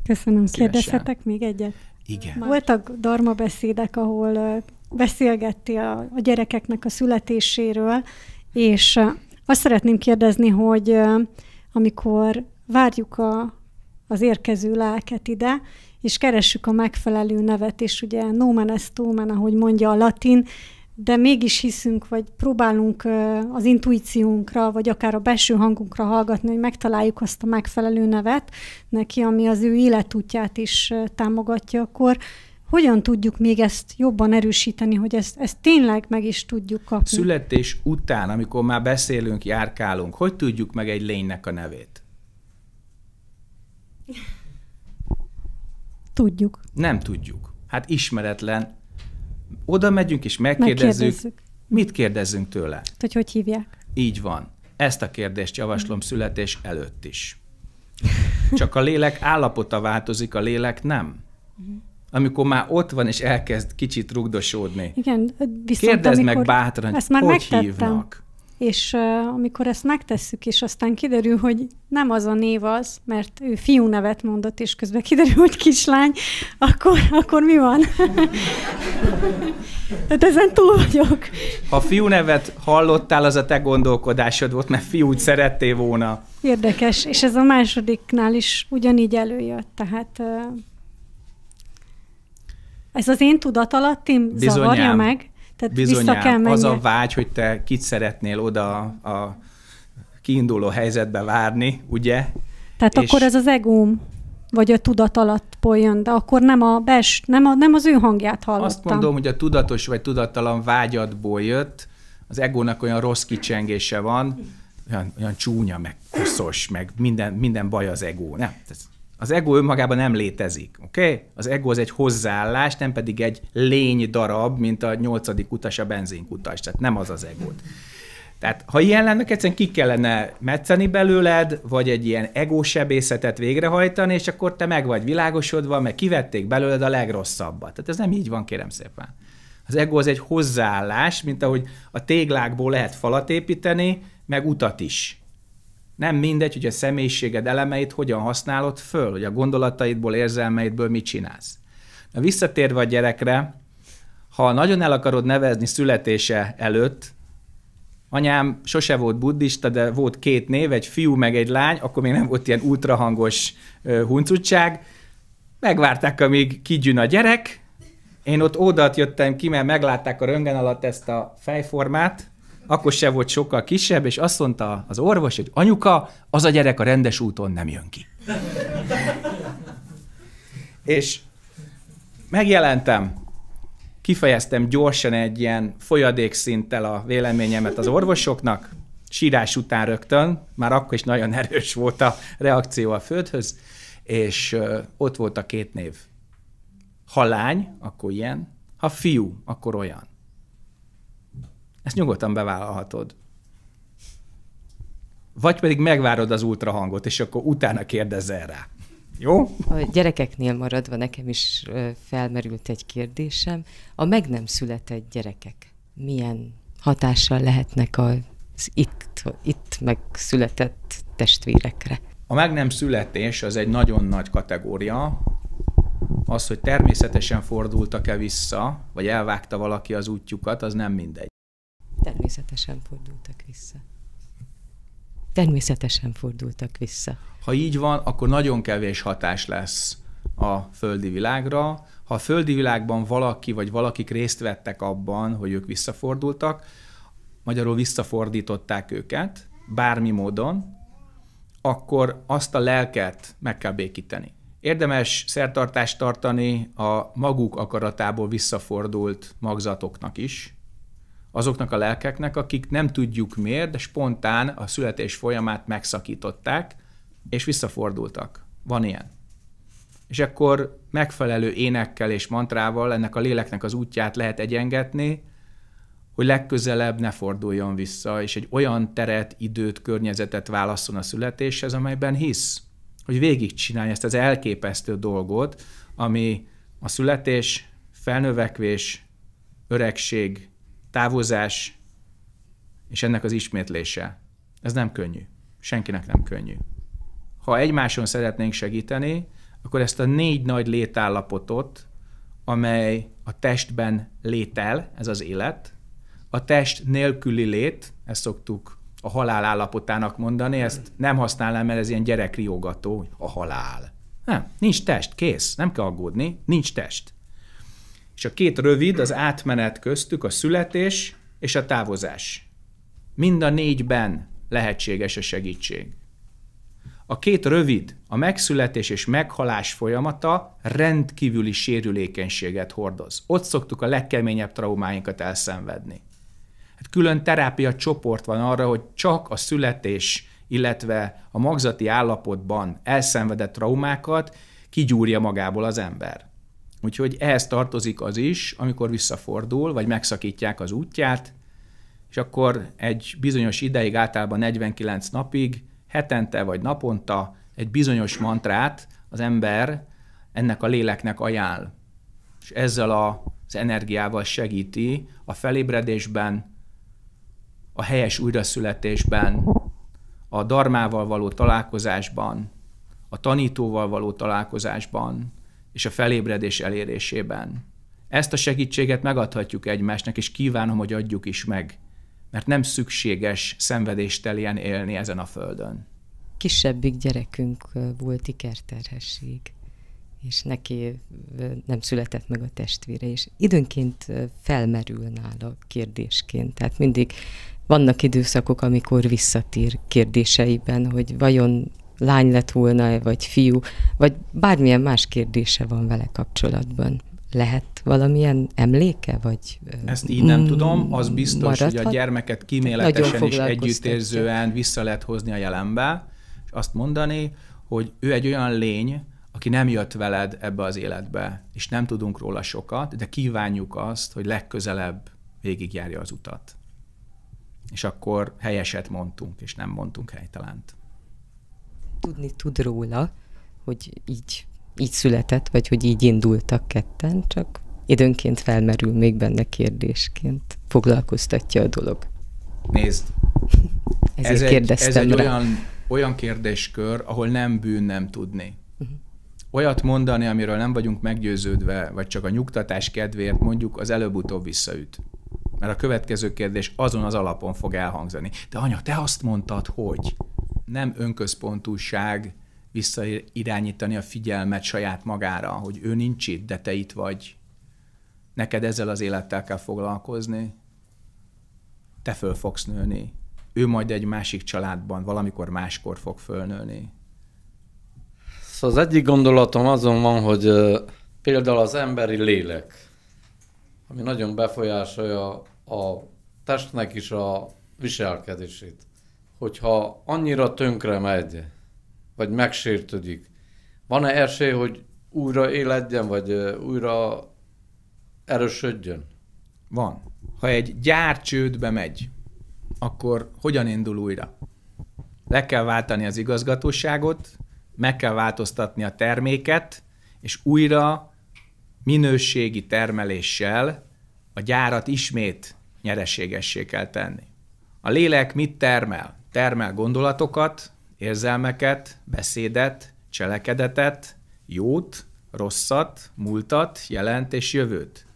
Köszönöm. Kérdezhetek még egyet? Igen. Voltak darma beszédek, ahol beszélgetti a, a gyerekeknek a születéséről, és azt szeretném kérdezni, hogy amikor várjuk a, az érkező lelket ide, és keressük a megfelelő nevet, és ugye nomen est omen, ahogy mondja a latin, de mégis hiszünk, vagy próbálunk az intuíciónkra, vagy akár a belső hangunkra hallgatni, hogy megtaláljuk azt a megfelelő nevet neki, ami az ő életútját is támogatja, akkor hogyan tudjuk még ezt jobban erősíteni, hogy ezt, ezt tényleg meg is tudjuk kapni? Születés után, amikor már beszélünk, járkálunk, hogy tudjuk meg egy lénynek a nevét? Tudjuk. Nem tudjuk. Hát ismeretlen oda megyünk és megkérdezzük, mit kérdezzünk tőle. Hogy hogy hívják. Így van. Ezt a kérdést javaslom hm. születés előtt is. Csak a lélek állapota változik, a lélek nem. Hm. Amikor már ott van, és elkezd kicsit rugdosódni. Igen, viszont Kérdezd amikor... meg bátran, ezt már hogy megtettem. hívnak. És uh, amikor ezt megtesszük, és aztán kiderül, hogy nem az a név az, mert ő fiú nevet mondott, és közben kiderül, hogy kislány, akkor, akkor mi van? Tehát ezen túl vagyok. Ha fiú nevet hallottál, az a te gondolkodásod volt, mert fiút szerettél volna. Érdekes, és ez a másodiknál is ugyanígy előjött. Tehát uh, ez az én tudatalattim zavarja meg. Tehát Bizonyám, az a vágy, hogy te kit szeretnél oda a kiinduló helyzetbe várni, ugye? Tehát és... akkor ez az egóm, vagy a tudat alatt poljon, de akkor nem, a bes, nem, a, nem az ő hangját hallottam. Azt mondom, hogy a tudatos vagy tudattalan vágyadból jött, az egónak olyan rossz kicsengése van, olyan, olyan csúnya, meg koszos, meg minden, minden baj az egó, nem? ez az ego önmagában nem létezik, oké? Okay? Az ego az egy hozzáállás, nem pedig egy lény darab, mint a nyolcadik utas a benzinkutas, tehát nem az az ego. Tehát ha ilyen lenne, egyszerűen ki kellene metszeni belőled, vagy egy ilyen egósebészetet végrehajtani, és akkor te meg vagy világosodva, meg kivették belőled a legrosszabbat. Tehát ez nem így van, kérem szépen. Az ego az egy hozzáállás, mint ahogy a téglákból lehet falat építeni, meg utat is. Nem mindegy, hogy a személyiséged elemeit hogyan használod föl, hogy a gondolataidból, érzelmeidből mit csinálsz. Na visszatérve a gyerekre, ha nagyon el akarod nevezni születése előtt, anyám sose volt buddhista, de volt két név, egy fiú meg egy lány, akkor még nem volt ilyen ultrahangos huncutság. Megvárták, amíg kigyűn a gyerek, én ott oda jöttem ki, mert meglátták a röngen alatt ezt a fejformát, akkor se volt sokkal kisebb, és azt mondta az orvos, hogy anyuka, az a gyerek a rendes úton nem jön ki. és megjelentem, kifejeztem gyorsan egy ilyen folyadékszinttel a véleményemet az orvosoknak, sírás után rögtön, már akkor is nagyon erős volt a reakció a földhöz, és ott volt a két név. Ha lány, akkor ilyen, ha fiú, akkor olyan. Ezt nyugodtan bevállalhatod. Vagy pedig megvárod az ultrahangot, és akkor utána kérdezel rá. Jó? A gyerekeknél maradva nekem is felmerült egy kérdésem. A meg nem született gyerekek milyen hatással lehetnek az itt, itt megszületett testvérekre? A meg nem születés az egy nagyon nagy kategória. Az, hogy természetesen fordultak-e vissza, vagy elvágta valaki az útjukat, az nem mindegy természetesen fordultak vissza. Természetesen fordultak vissza. Ha így van, akkor nagyon kevés hatás lesz a földi világra. Ha a földi világban valaki vagy valakik részt vettek abban, hogy ők visszafordultak, magyarul visszafordították őket, bármi módon, akkor azt a lelket meg kell békíteni. Érdemes szertartást tartani a maguk akaratából visszafordult magzatoknak is, azoknak a lelkeknek, akik nem tudjuk miért, de spontán a születés folyamát megszakították, és visszafordultak. Van ilyen. És akkor megfelelő énekkel és mantrával ennek a léleknek az útját lehet egyengetni, hogy legközelebb ne forduljon vissza, és egy olyan teret, időt, környezetet válasszon a születéshez, amelyben hisz, hogy végigcsinálja ezt az elképesztő dolgot, ami a születés, felnövekvés, öregség, távozás és ennek az ismétlése. Ez nem könnyű. Senkinek nem könnyű. Ha egymáson szeretnénk segíteni, akkor ezt a négy nagy létállapotot, amely a testben létel, ez az élet, a test nélküli lét, ezt szoktuk a halál állapotának mondani, ezt nem használnám, mert ez ilyen gyerekriogató, a halál. Nem, nincs test, kész, nem kell aggódni, nincs test és a két rövid az átmenet köztük a születés és a távozás. Mind a négyben lehetséges a segítség. A két rövid, a megszületés és meghalás folyamata rendkívüli sérülékenységet hordoz. Ott szoktuk a legkeményebb traumáinkat elszenvedni. Hát külön terápia csoport van arra, hogy csak a születés, illetve a magzati állapotban elszenvedett traumákat kigyúrja magából az ember. Úgyhogy ehhez tartozik az is, amikor visszafordul, vagy megszakítják az útját, és akkor egy bizonyos ideig, általában 49 napig, hetente vagy naponta egy bizonyos mantrát az ember ennek a léleknek ajánl. És ezzel az energiával segíti a felébredésben, a helyes újraszületésben, a darmával való találkozásban, a tanítóval való találkozásban, és a felébredés elérésében. Ezt a segítséget megadhatjuk egymásnak, és kívánom, hogy adjuk is meg, mert nem szükséges szenvedéstelien élni ezen a földön. Kisebbik gyerekünk volt ikerterhesség, és neki nem született meg a testvére, és időnként felmerül nála kérdésként. Tehát mindig vannak időszakok, amikor visszatír kérdéseiben, hogy vajon lány lett volna, vagy fiú, vagy bármilyen más kérdése van vele kapcsolatban. Lehet valamilyen emléke, vagy Ezt így nem mm, tudom, az biztos, maradhat. hogy a gyermeket kíméletesen is együttérzően vissza lehet hozni a jelenbe, és azt mondani, hogy ő egy olyan lény, aki nem jött veled ebbe az életbe, és nem tudunk róla sokat, de kívánjuk azt, hogy legközelebb végigjárja az utat. És akkor helyeset mondtunk, és nem mondtunk helytelent tudni tud róla, hogy így, így született, vagy hogy így indultak ketten, csak időnként felmerül még benne kérdésként. Foglalkoztatja a dolog. Nézd, Ezért ez egy, kérdeztem ez egy rá. olyan, olyan kérdéskör, ahol nem bűn nem tudni. Uh-huh. Olyat mondani, amiről nem vagyunk meggyőződve, vagy csak a nyugtatás kedvéért mondjuk, az előbb-utóbb visszaüt. Mert a következő kérdés azon az alapon fog elhangzani. De anya, te azt mondtad, hogy nem önközpontúság visszairányítani a figyelmet saját magára, hogy ő nincs itt, de te itt vagy. Neked ezzel az élettel kell foglalkozni, te föl fogsz nőni. Ő majd egy másik családban valamikor máskor fog fölnőni. Szóval az egyik gondolatom azon van, hogy például az emberi lélek, ami nagyon befolyásolja a testnek is a viselkedését hogyha annyira tönkre megy, vagy megsértődik, van-e esély, hogy újra életjen, vagy újra erősödjön? Van. Ha egy gyár csődbe megy, akkor hogyan indul újra? Le kell váltani az igazgatóságot, meg kell változtatni a terméket, és újra minőségi termeléssel a gyárat ismét nyereségessé kell tenni. A lélek mit termel? termel gondolatokat, érzelmeket, beszédet, cselekedetet, jót, rosszat, múltat, jelent és jövőt.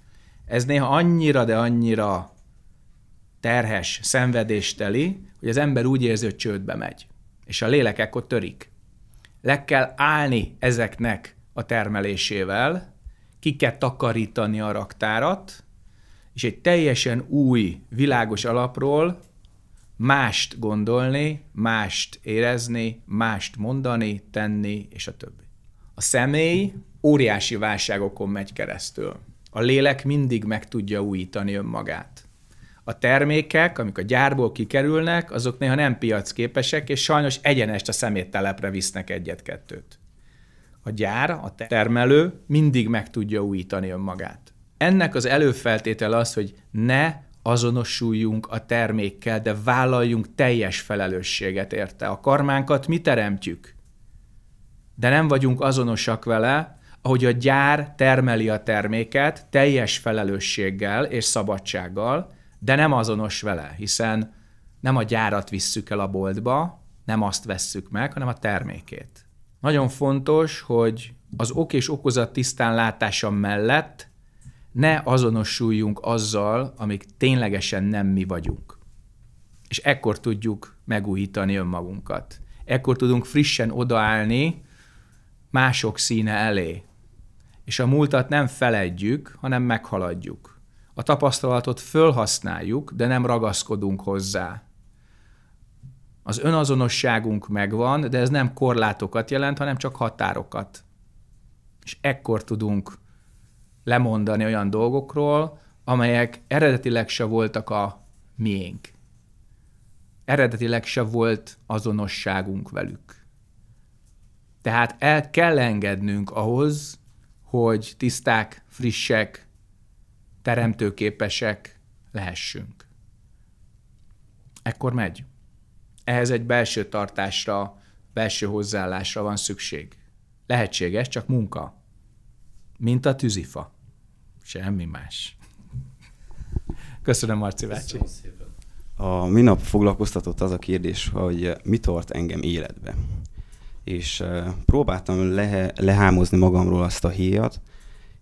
Ez néha annyira, de annyira terhes, szenvedésteli, hogy az ember úgy érzi, hogy csődbe megy. És a lélek ekkor törik. Le kell állni ezeknek a termelésével, ki kell takarítani a raktárat, és egy teljesen új, világos alapról mást gondolni, mást érezni, mást mondani, tenni, és a többi. A személy óriási válságokon megy keresztül. A lélek mindig meg tudja újítani önmagát. A termékek, amik a gyárból kikerülnek, azok néha nem piacképesek, és sajnos egyenest a szeméttelepre visznek egyet-kettőt. A gyár, a termelő mindig meg tudja újítani önmagát. Ennek az előfeltétele az, hogy ne azonosuljunk a termékkel, de vállaljunk teljes felelősséget érte. A karmánkat mi teremtjük, de nem vagyunk azonosak vele, ahogy a gyár termeli a terméket teljes felelősséggel és szabadsággal, de nem azonos vele, hiszen nem a gyárat visszük el a boltba, nem azt vesszük meg, hanem a termékét. Nagyon fontos, hogy az ok és okozat tisztán látása mellett ne azonosuljunk azzal, amik ténylegesen nem mi vagyunk. És ekkor tudjuk megújítani önmagunkat. Ekkor tudunk frissen odaállni mások színe elé. És a múltat nem feledjük, hanem meghaladjuk. A tapasztalatot fölhasználjuk, de nem ragaszkodunk hozzá. Az önazonosságunk megvan, de ez nem korlátokat jelent, hanem csak határokat. És ekkor tudunk lemondani olyan dolgokról, amelyek eredetileg se voltak a miénk. Eredetileg se volt azonosságunk velük. Tehát el kell engednünk ahhoz, hogy tiszták, frissek, teremtőképesek lehessünk. Ekkor megy. Ehhez egy belső tartásra, belső hozzáállásra van szükség. Lehetséges, csak munka. Mint a tűzifa. Semmi más. Köszönöm, Marci bácsi. A minap foglalkoztatott az a kérdés, hogy eh, mi tart engem életbe. És uh, próbáltam lehe, lehámozni magamról azt a héjat,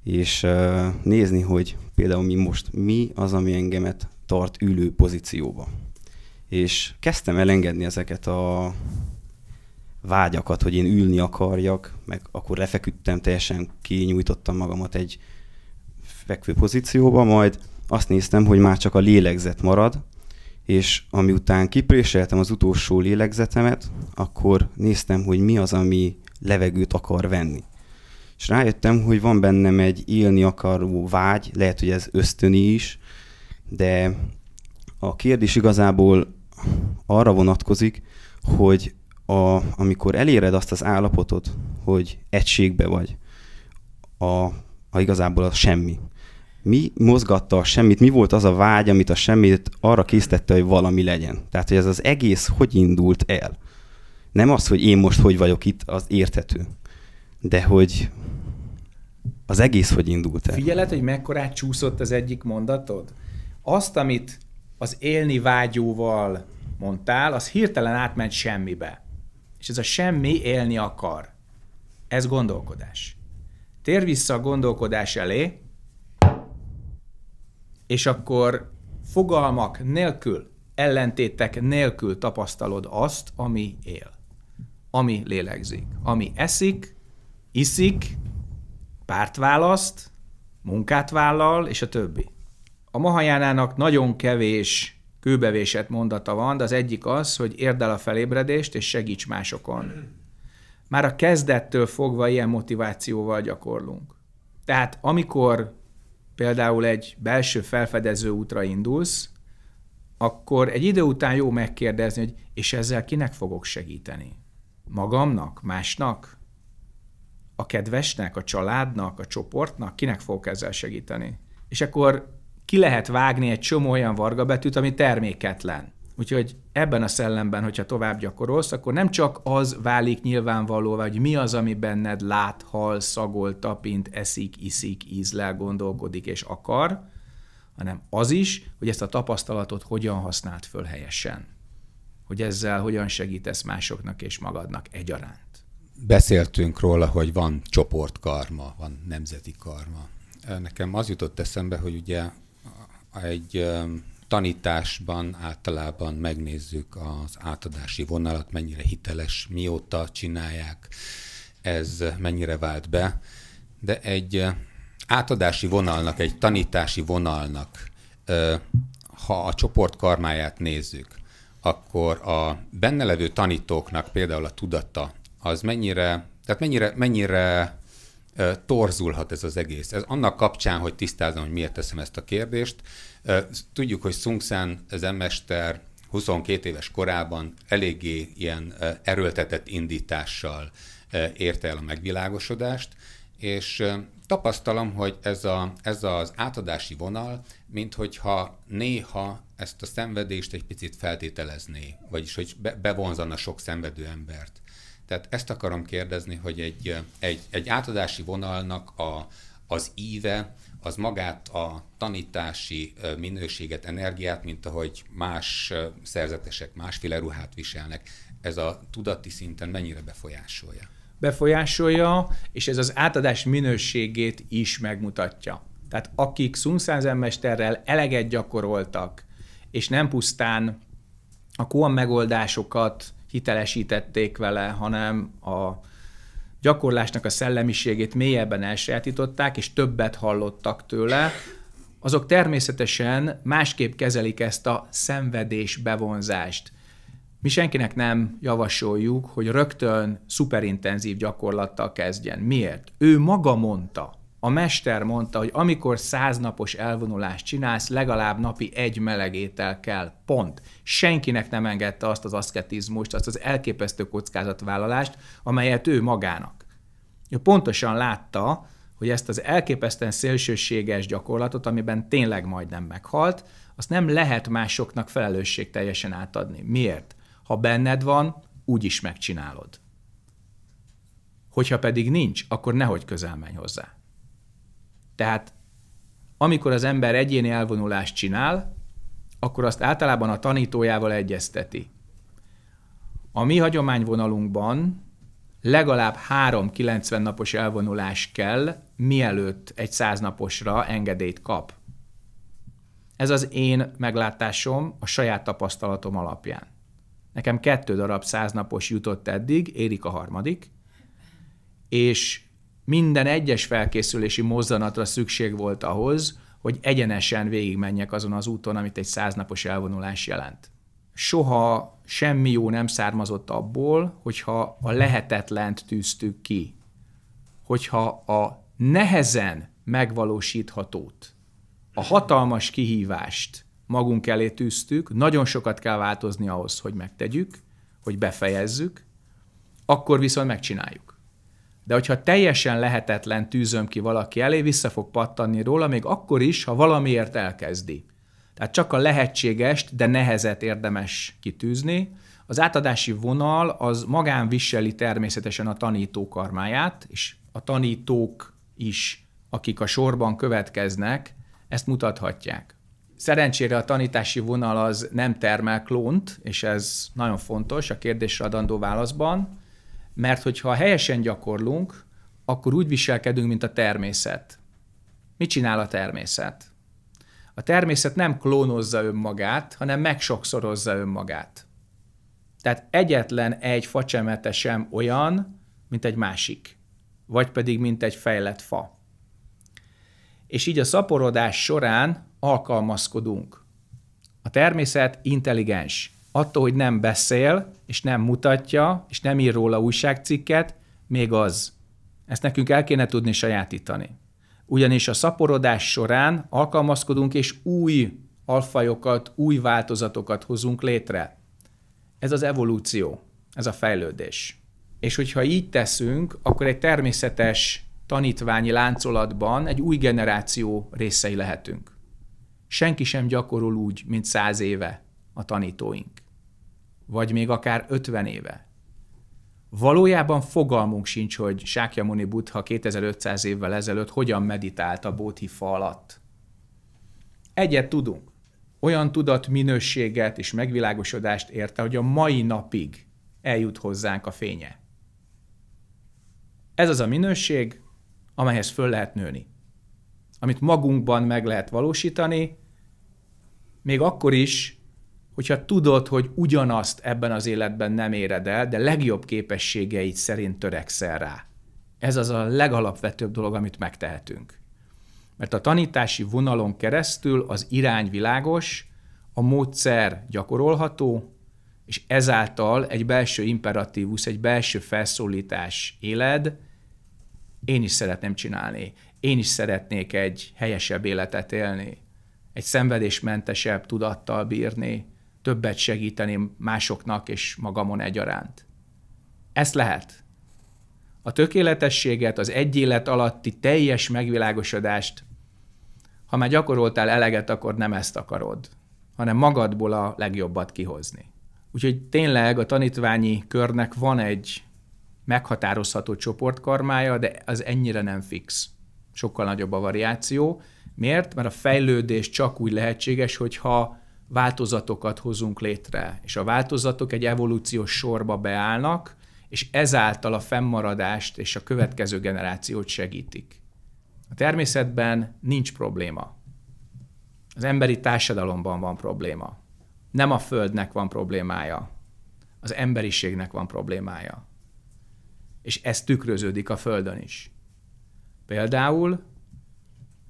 és uh, nézni, hogy például mi most, mi az, ami engemet tart ülő pozícióba. És kezdtem elengedni ezeket a vágyakat, hogy én ülni akarjak, meg akkor lefeküdtem, teljesen kinyújtottam magamat egy fekvő pozícióba, majd azt néztem, hogy már csak a lélegzet marad, és amiután kipréseltem az utolsó lélegzetemet, akkor néztem, hogy mi az, ami levegőt akar venni. És rájöttem, hogy van bennem egy élni akaró vágy, lehet, hogy ez ösztöni is, de a kérdés igazából arra vonatkozik, hogy a, amikor eléred azt az állapotot, hogy egységbe vagy, a, a igazából a semmi, mi mozgatta a semmit, mi volt az a vágy, amit a semmit arra késztette, hogy valami legyen. Tehát, hogy ez az egész hogy indult el. Nem az, hogy én most hogy vagyok itt, az érthető. De hogy az egész hogy indult el. Figyeled, hogy mekkorát csúszott az egyik mondatod? Azt, amit az élni vágyóval mondtál, az hirtelen átment semmibe. És ez a semmi élni akar. Ez gondolkodás. Tér vissza a gondolkodás elé, és akkor fogalmak nélkül, ellentétek nélkül tapasztalod azt, ami él, ami lélegzik, ami eszik, iszik, párt választ, munkát vállal, és a többi. A Mahajánának nagyon kevés kőbevésett mondata van, de az egyik az, hogy érd el a felébredést, és segíts másokon. Már a kezdettől fogva ilyen motivációval gyakorlunk. Tehát amikor például egy belső felfedező útra indulsz, akkor egy idő után jó megkérdezni, hogy és ezzel kinek fogok segíteni? Magamnak? Másnak? A kedvesnek? A családnak? A csoportnak? Kinek fogok ezzel segíteni? És akkor ki lehet vágni egy csomó olyan vargabetűt, ami terméketlen. Úgyhogy ebben a szellemben, hogyha tovább gyakorolsz, akkor nem csak az válik nyilvánvalóvá, hogy mi az, ami benned lát, hal, szagol, tapint, eszik, iszik, ízlel, gondolkodik és akar, hanem az is, hogy ezt a tapasztalatot hogyan használt föl helyesen. Hogy ezzel hogyan segítesz másoknak és magadnak egyaránt. Beszéltünk róla, hogy van csoportkarma, van nemzeti karma. Nekem az jutott eszembe, hogy ugye egy tanításban általában megnézzük az átadási vonalat, mennyire hiteles, mióta csinálják, ez mennyire vált be, de egy átadási vonalnak, egy tanítási vonalnak, ha a csoport karmáját nézzük, akkor a benne levő tanítóknak például a tudata, az mennyire, tehát mennyire, mennyire torzulhat ez az egész. Ez annak kapcsán, hogy tisztázom, hogy miért teszem ezt a kérdést, Tudjuk, hogy Sun Tsen emester 22 éves korában eléggé ilyen erőltetett indítással érte el a megvilágosodást, és tapasztalom, hogy ez, a, ez az átadási vonal, mint néha ezt a szenvedést egy picit feltételezné, vagyis hogy be, bevonzana sok szenvedő embert. Tehát ezt akarom kérdezni, hogy egy, egy, egy átadási vonalnak a, az íve az magát a tanítási minőséget, energiát, mint ahogy más szerzetesek másféle ruhát viselnek, ez a tudati szinten mennyire befolyásolja? Befolyásolja, és ez az átadás minőségét is megmutatja. Tehát akik szunszázenmesterrel eleget gyakoroltak, és nem pusztán a kóan megoldásokat hitelesítették vele, hanem a gyakorlásnak a szellemiségét mélyebben elsajátították, és többet hallottak tőle, azok természetesen másképp kezelik ezt a szenvedés bevonzást. Mi senkinek nem javasoljuk, hogy rögtön szuperintenzív gyakorlattal kezdjen. Miért? Ő maga mondta a mester mondta, hogy amikor száznapos elvonulást csinálsz, legalább napi egy melegétel kell, pont. Senkinek nem engedte azt az aszketizmust, azt az elképesztő kockázatvállalást, amelyet ő magának. Ő pontosan látta, hogy ezt az elképesztően szélsőséges gyakorlatot, amiben tényleg majdnem meghalt, azt nem lehet másoknak felelősség teljesen átadni. Miért? Ha benned van, úgy is megcsinálod. Hogyha pedig nincs, akkor nehogy közel menj hozzá. Tehát amikor az ember egyéni elvonulást csinál, akkor azt általában a tanítójával egyezteti. A mi hagyományvonalunkban legalább három 90 napos elvonulás kell, mielőtt egy 100 naposra engedélyt kap. Ez az én meglátásom a saját tapasztalatom alapján. Nekem kettő darab 100 napos jutott eddig, érik a harmadik, és minden egyes felkészülési mozzanatra szükség volt ahhoz, hogy egyenesen végigmenjek azon az úton, amit egy száznapos elvonulás jelent. Soha semmi jó nem származott abból, hogyha a lehetetlent tűztük ki, hogyha a nehezen megvalósíthatót, a hatalmas kihívást magunk elé tűztük, nagyon sokat kell változni ahhoz, hogy megtegyük, hogy befejezzük, akkor viszont megcsináljuk. De hogyha teljesen lehetetlen tűzöm ki valaki elé, vissza fog pattanni róla, még akkor is, ha valamiért elkezdi. Tehát csak a lehetségest, de nehezet érdemes kitűzni. Az átadási vonal az magán viseli természetesen a tanító karmáját, és a tanítók is, akik a sorban következnek, ezt mutathatják. Szerencsére a tanítási vonal az nem termel klónt, és ez nagyon fontos a kérdésre adandó válaszban, mert hogyha helyesen gyakorlunk, akkor úgy viselkedünk, mint a természet. Mit csinál a természet? A természet nem klónozza önmagát, hanem megsokszorozza önmagát. Tehát egyetlen egy facsemete sem olyan, mint egy másik, vagy pedig mint egy fejlett fa. És így a szaporodás során alkalmazkodunk. A természet intelligens attól, hogy nem beszél, és nem mutatja, és nem ír róla újságcikket, még az. Ezt nekünk el kéne tudni sajátítani. Ugyanis a szaporodás során alkalmazkodunk, és új alfajokat, új változatokat hozunk létre. Ez az evolúció, ez a fejlődés. És hogyha így teszünk, akkor egy természetes tanítványi láncolatban egy új generáció részei lehetünk. Senki sem gyakorol úgy, mint száz éve a tanítóink vagy még akár 50 éve. Valójában fogalmunk sincs, hogy Sákyamuni Buddha 2500 évvel ezelőtt hogyan meditált a fa alatt. Egyet tudunk. Olyan tudat minőséget és megvilágosodást érte, hogy a mai napig eljut hozzánk a fénye. Ez az a minőség, amelyhez föl lehet nőni. Amit magunkban meg lehet valósítani, még akkor is, hogyha tudod, hogy ugyanazt ebben az életben nem éred el, de legjobb képességeid szerint törekszel rá. Ez az a legalapvetőbb dolog, amit megtehetünk. Mert a tanítási vonalon keresztül az irány világos, a módszer gyakorolható, és ezáltal egy belső imperatívus, egy belső felszólítás éled, én is szeretném csinálni, én is szeretnék egy helyesebb életet élni, egy szenvedésmentesebb tudattal bírni, többet segíteni másoknak és magamon egyaránt. Ezt lehet. A tökéletességet, az egy élet alatti teljes megvilágosodást, ha már gyakoroltál eleget, akkor nem ezt akarod, hanem magadból a legjobbat kihozni. Úgyhogy tényleg a tanítványi körnek van egy meghatározható csoportkarmája, de az ennyire nem fix. Sokkal nagyobb a variáció. Miért? Mert a fejlődés csak úgy lehetséges, hogyha változatokat hozunk létre, és a változatok egy evolúciós sorba beállnak, és ezáltal a fennmaradást és a következő generációt segítik. A természetben nincs probléma. Az emberi társadalomban van probléma. Nem a Földnek van problémája, az emberiségnek van problémája. És ez tükröződik a Földön is. Például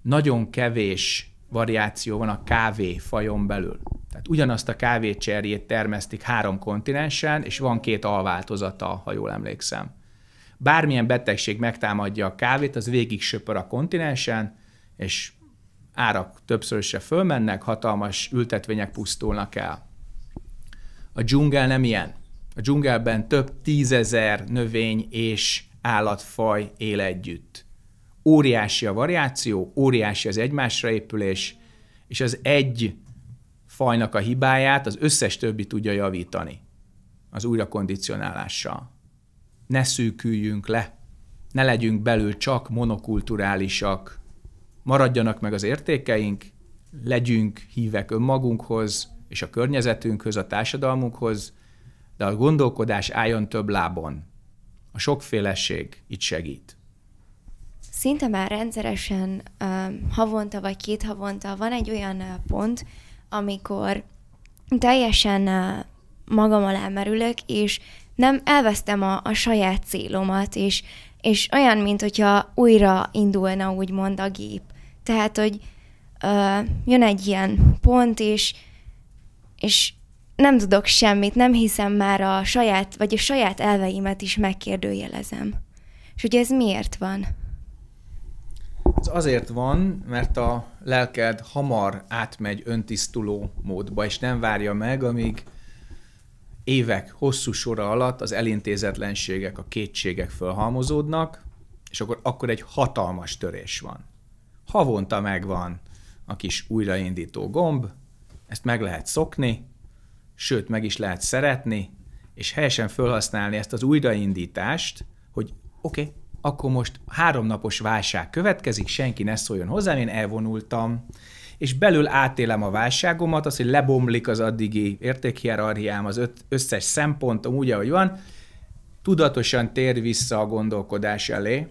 nagyon kevés variáció van a kávé fajon belül. Tehát ugyanazt a kávécserjét termesztik három kontinensen, és van két alváltozata, ha jól emlékszem. Bármilyen betegség megtámadja a kávét, az végig söpör a kontinensen, és árak többször se fölmennek, hatalmas ültetvények pusztulnak el. A dzsungel nem ilyen. A dzsungelben több tízezer növény és állatfaj él együtt óriási a variáció, óriási az egymásra épülés, és az egy fajnak a hibáját az összes többi tudja javítani az újrakondicionálással. Ne szűküljünk le, ne legyünk belül csak monokulturálisak, maradjanak meg az értékeink, legyünk hívek önmagunkhoz és a környezetünkhöz, a társadalmunkhoz, de a gondolkodás álljon több lábon. A sokféleség itt segít szinte már rendszeresen uh, havonta vagy két havonta van egy olyan uh, pont, amikor teljesen uh, magam alá merülök, és nem elvesztem a, a saját célomat, és, és olyan, mint hogyha újra indulna úgymond a gép. Tehát, hogy uh, jön egy ilyen pont, és, és nem tudok semmit, nem hiszem már a saját, vagy a saját elveimet is megkérdőjelezem. És hogy ez miért van? Ez azért van, mert a lelked hamar átmegy öntisztuló módba, és nem várja meg, amíg évek hosszú sora alatt az elintézetlenségek, a kétségek fölhalmozódnak, és akkor, akkor egy hatalmas törés van. Havonta megvan a kis újraindító gomb, ezt meg lehet szokni, sőt, meg is lehet szeretni, és helyesen felhasználni ezt az újraindítást, hogy oké, okay, akkor most háromnapos válság következik, senki ne szóljon hozzám, én elvonultam, és belül átélem a válságomat, az, hogy lebomlik az addigi értékhierarchiám, az összes szempontom úgy, ahogy van, tudatosan tér vissza a gondolkodás elé,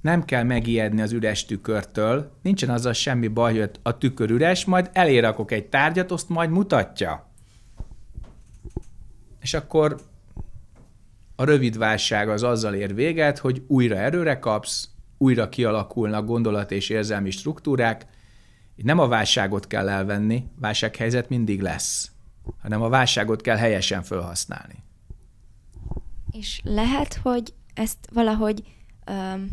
nem kell megijedni az üres tükörtől, nincsen azzal semmi baj, hogy a tükör üres, majd elérakok egy tárgyat, azt majd mutatja. És akkor a rövid válság az azzal ér véget, hogy újra erőre kapsz, újra kialakulnak gondolat és érzelmi struktúrák, nem a válságot kell elvenni, válsághelyzet mindig lesz, hanem a válságot kell helyesen felhasználni. És lehet, hogy ezt valahogy, öm,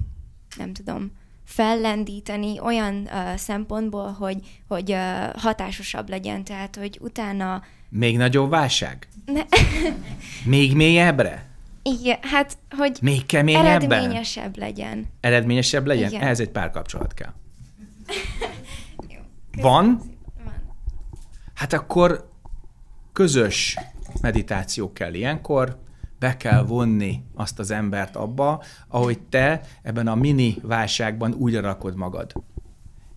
nem tudom, fellendíteni olyan ö, szempontból, hogy, hogy ö, hatásosabb legyen, tehát hogy utána... Még nagyobb válság? Ne. Még mélyebbre? Igen, hát, hogy Még keményebben? eredményesebb legyen. Eredményesebb legyen? Igen. Ehhez egy párkapcsolat kell. Jó, Van? Van. Hát akkor közös meditáció kell ilyenkor, be kell vonni azt az embert abba, ahogy te ebben a mini válságban úgy rakod magad.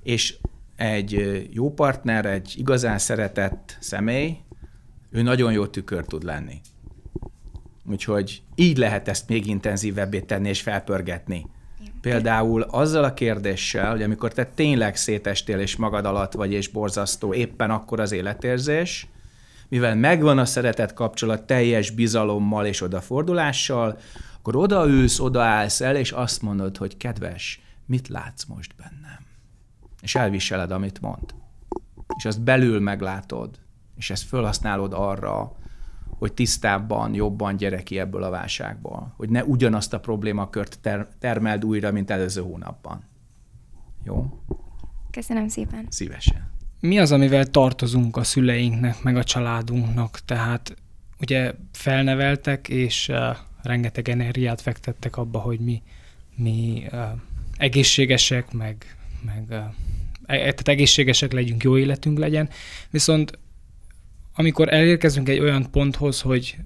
És egy jó partner, egy igazán szeretett személy, ő nagyon jó tükör tud lenni. Úgyhogy így lehet ezt még intenzívebbé tenni és felpörgetni. Például azzal a kérdéssel, hogy amikor te tényleg szétestél és magad alatt vagy, és borzasztó éppen akkor az életérzés, mivel megvan a szeretet kapcsolat teljes bizalommal és odafordulással, akkor odaülsz, odaállsz el, és azt mondod, hogy kedves, mit látsz most bennem? És elviseled, amit mond. És azt belül meglátod, és ezt felhasználod arra, hogy tisztábban, jobban gyere ki ebből a válságból. Hogy ne ugyanazt a problémakört ter- termeld újra, mint előző hónapban. Jó? Köszönöm szépen. Szívesen. Mi az, amivel tartozunk a szüleinknek, meg a családunknak? Tehát ugye felneveltek, és uh, rengeteg energiát fektettek abba, hogy mi, mi uh, egészségesek, meg, meg uh, tehát egészségesek legyünk, jó életünk legyen. Viszont amikor elérkezünk egy olyan ponthoz, hogy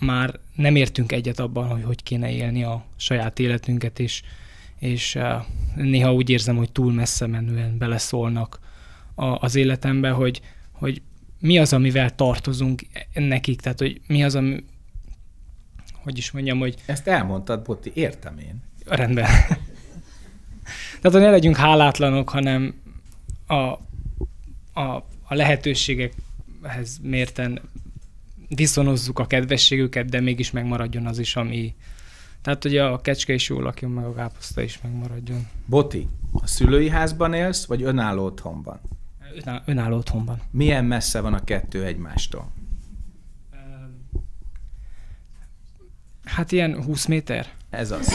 már nem értünk egyet abban, hogy hogy kéne élni a saját életünket, és, és eh, néha úgy érzem, hogy túl messze menően beleszólnak a, az életembe, hogy, hogy mi az, amivel tartozunk nekik, tehát hogy mi az, ami, hogy is mondjam, hogy... Ezt elmondtad, Botti, értem én. Rendben. tehát, hogy ne legyünk hálátlanok, hanem a, a, a lehetőségek ehhez mérten viszonozzuk a kedvességüket, de mégis megmaradjon az is, ami... Tehát, hogy a kecske is jól lakjon, meg a káposzta is megmaradjon. Boti, a szülői házban élsz, vagy önálló otthonban? Önálló, önálló otthonban. Milyen messze van a kettő egymástól? Hát ilyen 20 méter. Ez az.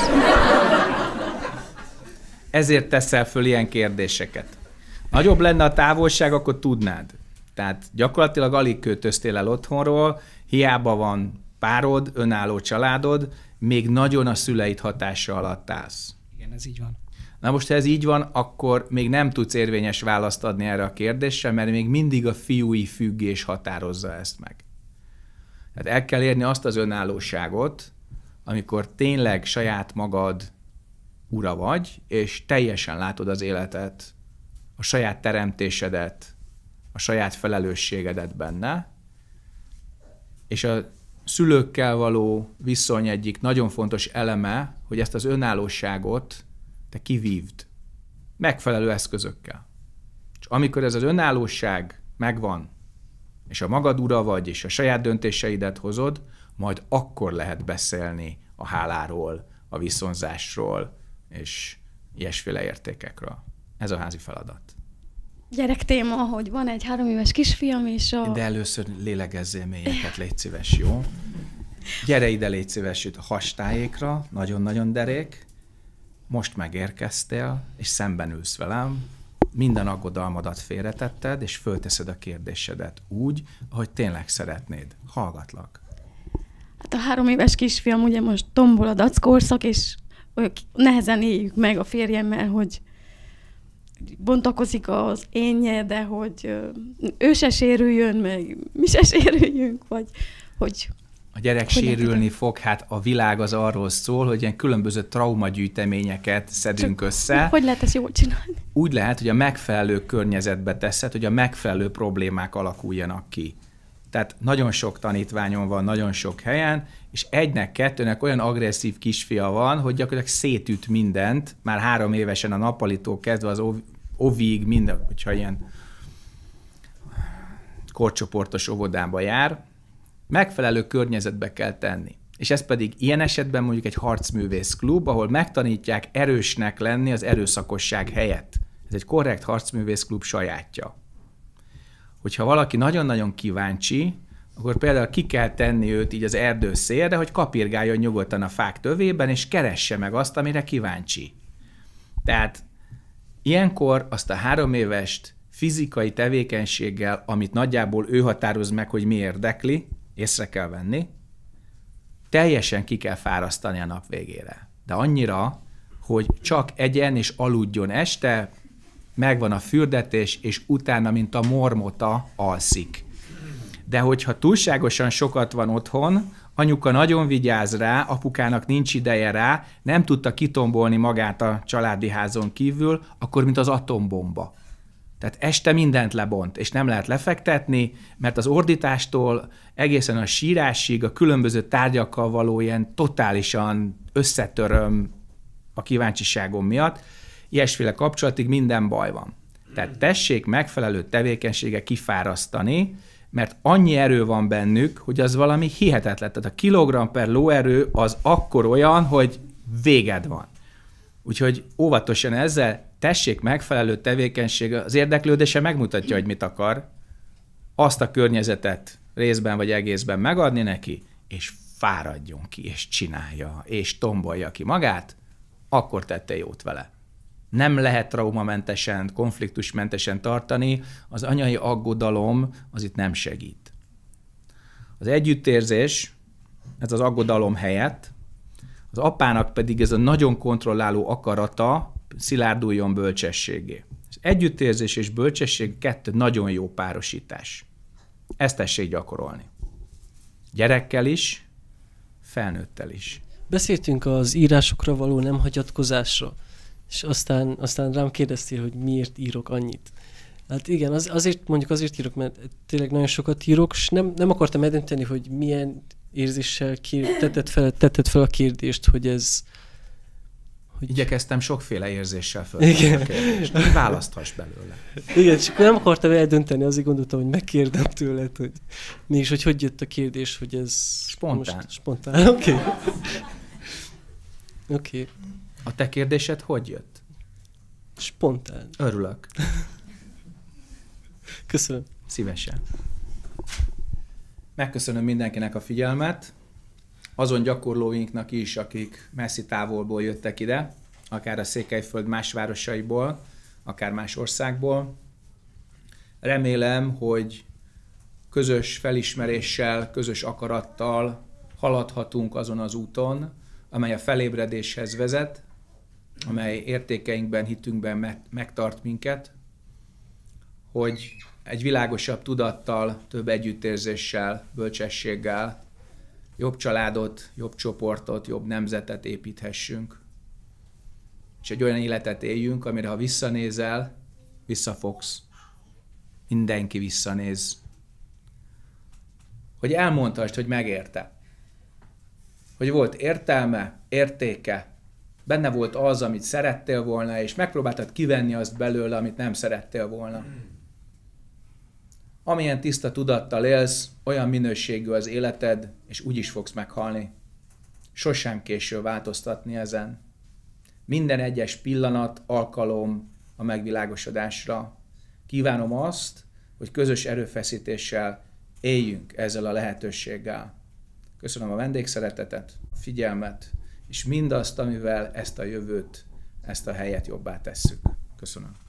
Ezért teszel föl ilyen kérdéseket. Nagyobb lenne a távolság, akkor tudnád. Tehát gyakorlatilag alig költöztél el otthonról, hiába van párod, önálló családod, még nagyon a szüleid hatása alatt állsz. Igen, ez így van. Na most, ha ez így van, akkor még nem tudsz érvényes választ adni erre a kérdésre, mert még mindig a fiúi függés határozza ezt meg. Tehát el kell érni azt az önállóságot, amikor tényleg saját magad ura vagy, és teljesen látod az életet, a saját teremtésedet, a saját felelősségedet benne, és a szülőkkel való viszony egyik nagyon fontos eleme, hogy ezt az önállóságot te kivívd megfelelő eszközökkel. És amikor ez az önállóság megvan, és a magad ura vagy, és a saját döntéseidet hozod, majd akkor lehet beszélni a háláról, a viszonzásról, és ilyesféle értékekről. Ez a házi feladat gyerek téma, hogy van egy három éves kisfiam, és a... De először lélegezzél mélyeket, légy szíves, jó? Gyere ide, légy szíves, a hastáékra, nagyon-nagyon derék. Most megérkeztél, és szemben ülsz velem, minden aggodalmadat félretetted, és fölteszed a kérdésedet úgy, ahogy tényleg szeretnéd. Hallgatlak. Hát a három éves kisfiam ugye most tombol a dackorszak, és nehezen éljük meg a férjemmel, hogy bontakozik az énje, de hogy ő se sérüljön, meg mi se sérüljünk, vagy hogy a gyerek hogy sérülni nem? fog, hát a világ az arról szól, hogy ilyen különböző traumagyűjteményeket szedünk Csak össze. Hogy lehet ezt jól csinálni? Úgy lehet, hogy a megfelelő környezetbe teszed, hogy a megfelelő problémák alakuljanak ki. Tehát nagyon sok tanítványom van, nagyon sok helyen, és egynek, kettőnek olyan agresszív kisfia van, hogy gyakorlatilag szétüt mindent, már három évesen a nappalitól kezdve az ovig minden, hogyha ilyen korcsoportos óvodába jár, megfelelő környezetbe kell tenni. És ez pedig ilyen esetben mondjuk egy harcművész klub, ahol megtanítják erősnek lenni az erőszakosság helyett. Ez egy korrekt harcművész klub sajátja hogyha valaki nagyon-nagyon kíváncsi, akkor például ki kell tenni őt így az erdő szélre, hogy kapirgáljon nyugodtan a fák tövében, és keresse meg azt, amire kíváncsi. Tehát ilyenkor azt a három évest fizikai tevékenységgel, amit nagyjából ő határoz meg, hogy mi érdekli, észre kell venni, teljesen ki kell fárasztani a nap végére. De annyira, hogy csak egyen és aludjon este, megvan a fürdetés, és utána, mint a mormota, alszik. De hogyha túlságosan sokat van otthon, anyuka nagyon vigyáz rá, apukának nincs ideje rá, nem tudta kitombolni magát a családi házon kívül, akkor mint az atombomba. Tehát este mindent lebont, és nem lehet lefektetni, mert az ordítástól egészen a sírásig a különböző tárgyakkal való ilyen totálisan összetöröm a kíváncsiságom miatt, ilyesféle kapcsolatig minden baj van. Tehát tessék megfelelő tevékenysége kifárasztani, mert annyi erő van bennük, hogy az valami hihetetlen. Tehát a kilogram per lóerő az akkor olyan, hogy véged van. Úgyhogy óvatosan ezzel tessék megfelelő tevékenység, az érdeklődése megmutatja, hogy mit akar, azt a környezetet részben vagy egészben megadni neki, és fáradjon ki, és csinálja, és tombolja ki magát, akkor tette jót vele nem lehet traumamentesen, konfliktusmentesen tartani, az anyai aggodalom az itt nem segít. Az együttérzés, ez az aggodalom helyett, az apának pedig ez a nagyon kontrolláló akarata szilárduljon bölcsességé. Az együttérzés és bölcsesség kettő nagyon jó párosítás. Ezt tessék gyakorolni. Gyerekkel is, felnőttel is. Beszéltünk az írásokra való nem hagyatkozásról. És aztán, aztán rám kérdeztél, hogy miért írok annyit. Hát igen, az, azért mondjuk azért írok, mert tényleg nagyon sokat írok, és nem, nem akartam eldönteni, hogy milyen érzéssel kér, tetted, fel, tetted fel a kérdést, hogy ez... Hogy... Igyekeztem sokféle érzéssel föl Igen. a kérdést. választhass belőle. Igen, csak nem akartam eldönteni, azért gondoltam, hogy megkérdem tőled, hogy mégis, hogy hogy jött a kérdés, hogy ez... Spontán. Most, spontán, oké. Okay. Oké. Okay. A te kérdésed hogy jött? Spontán. Örülök. Köszönöm. Szívesen. Megköszönöm mindenkinek a figyelmet, azon gyakorlóinknak is, akik messzi távolból jöttek ide, akár a Székelyföld más városaiból, akár más országból. Remélem, hogy közös felismeréssel, közös akarattal haladhatunk azon az úton, amely a felébredéshez vezet, amely értékeinkben, hitünkben megtart minket, hogy egy világosabb tudattal, több együttérzéssel, bölcsességgel jobb családot, jobb csoportot, jobb nemzetet építhessünk. És egy olyan életet éljünk, amire ha visszanézel, visszafogsz. Mindenki visszanéz. Hogy elmondhast, hogy megérte. Hogy volt értelme, értéke, benne volt az, amit szerettél volna, és megpróbáltad kivenni azt belőle, amit nem szerettél volna. Amilyen tiszta tudattal élsz, olyan minőségű az életed, és úgy is fogsz meghalni. Sosem késő változtatni ezen. Minden egyes pillanat, alkalom a megvilágosodásra. Kívánom azt, hogy közös erőfeszítéssel éljünk ezzel a lehetőséggel. Köszönöm a vendégszeretetet, a figyelmet, és mindazt, amivel ezt a jövőt, ezt a helyet jobbá tesszük. Köszönöm.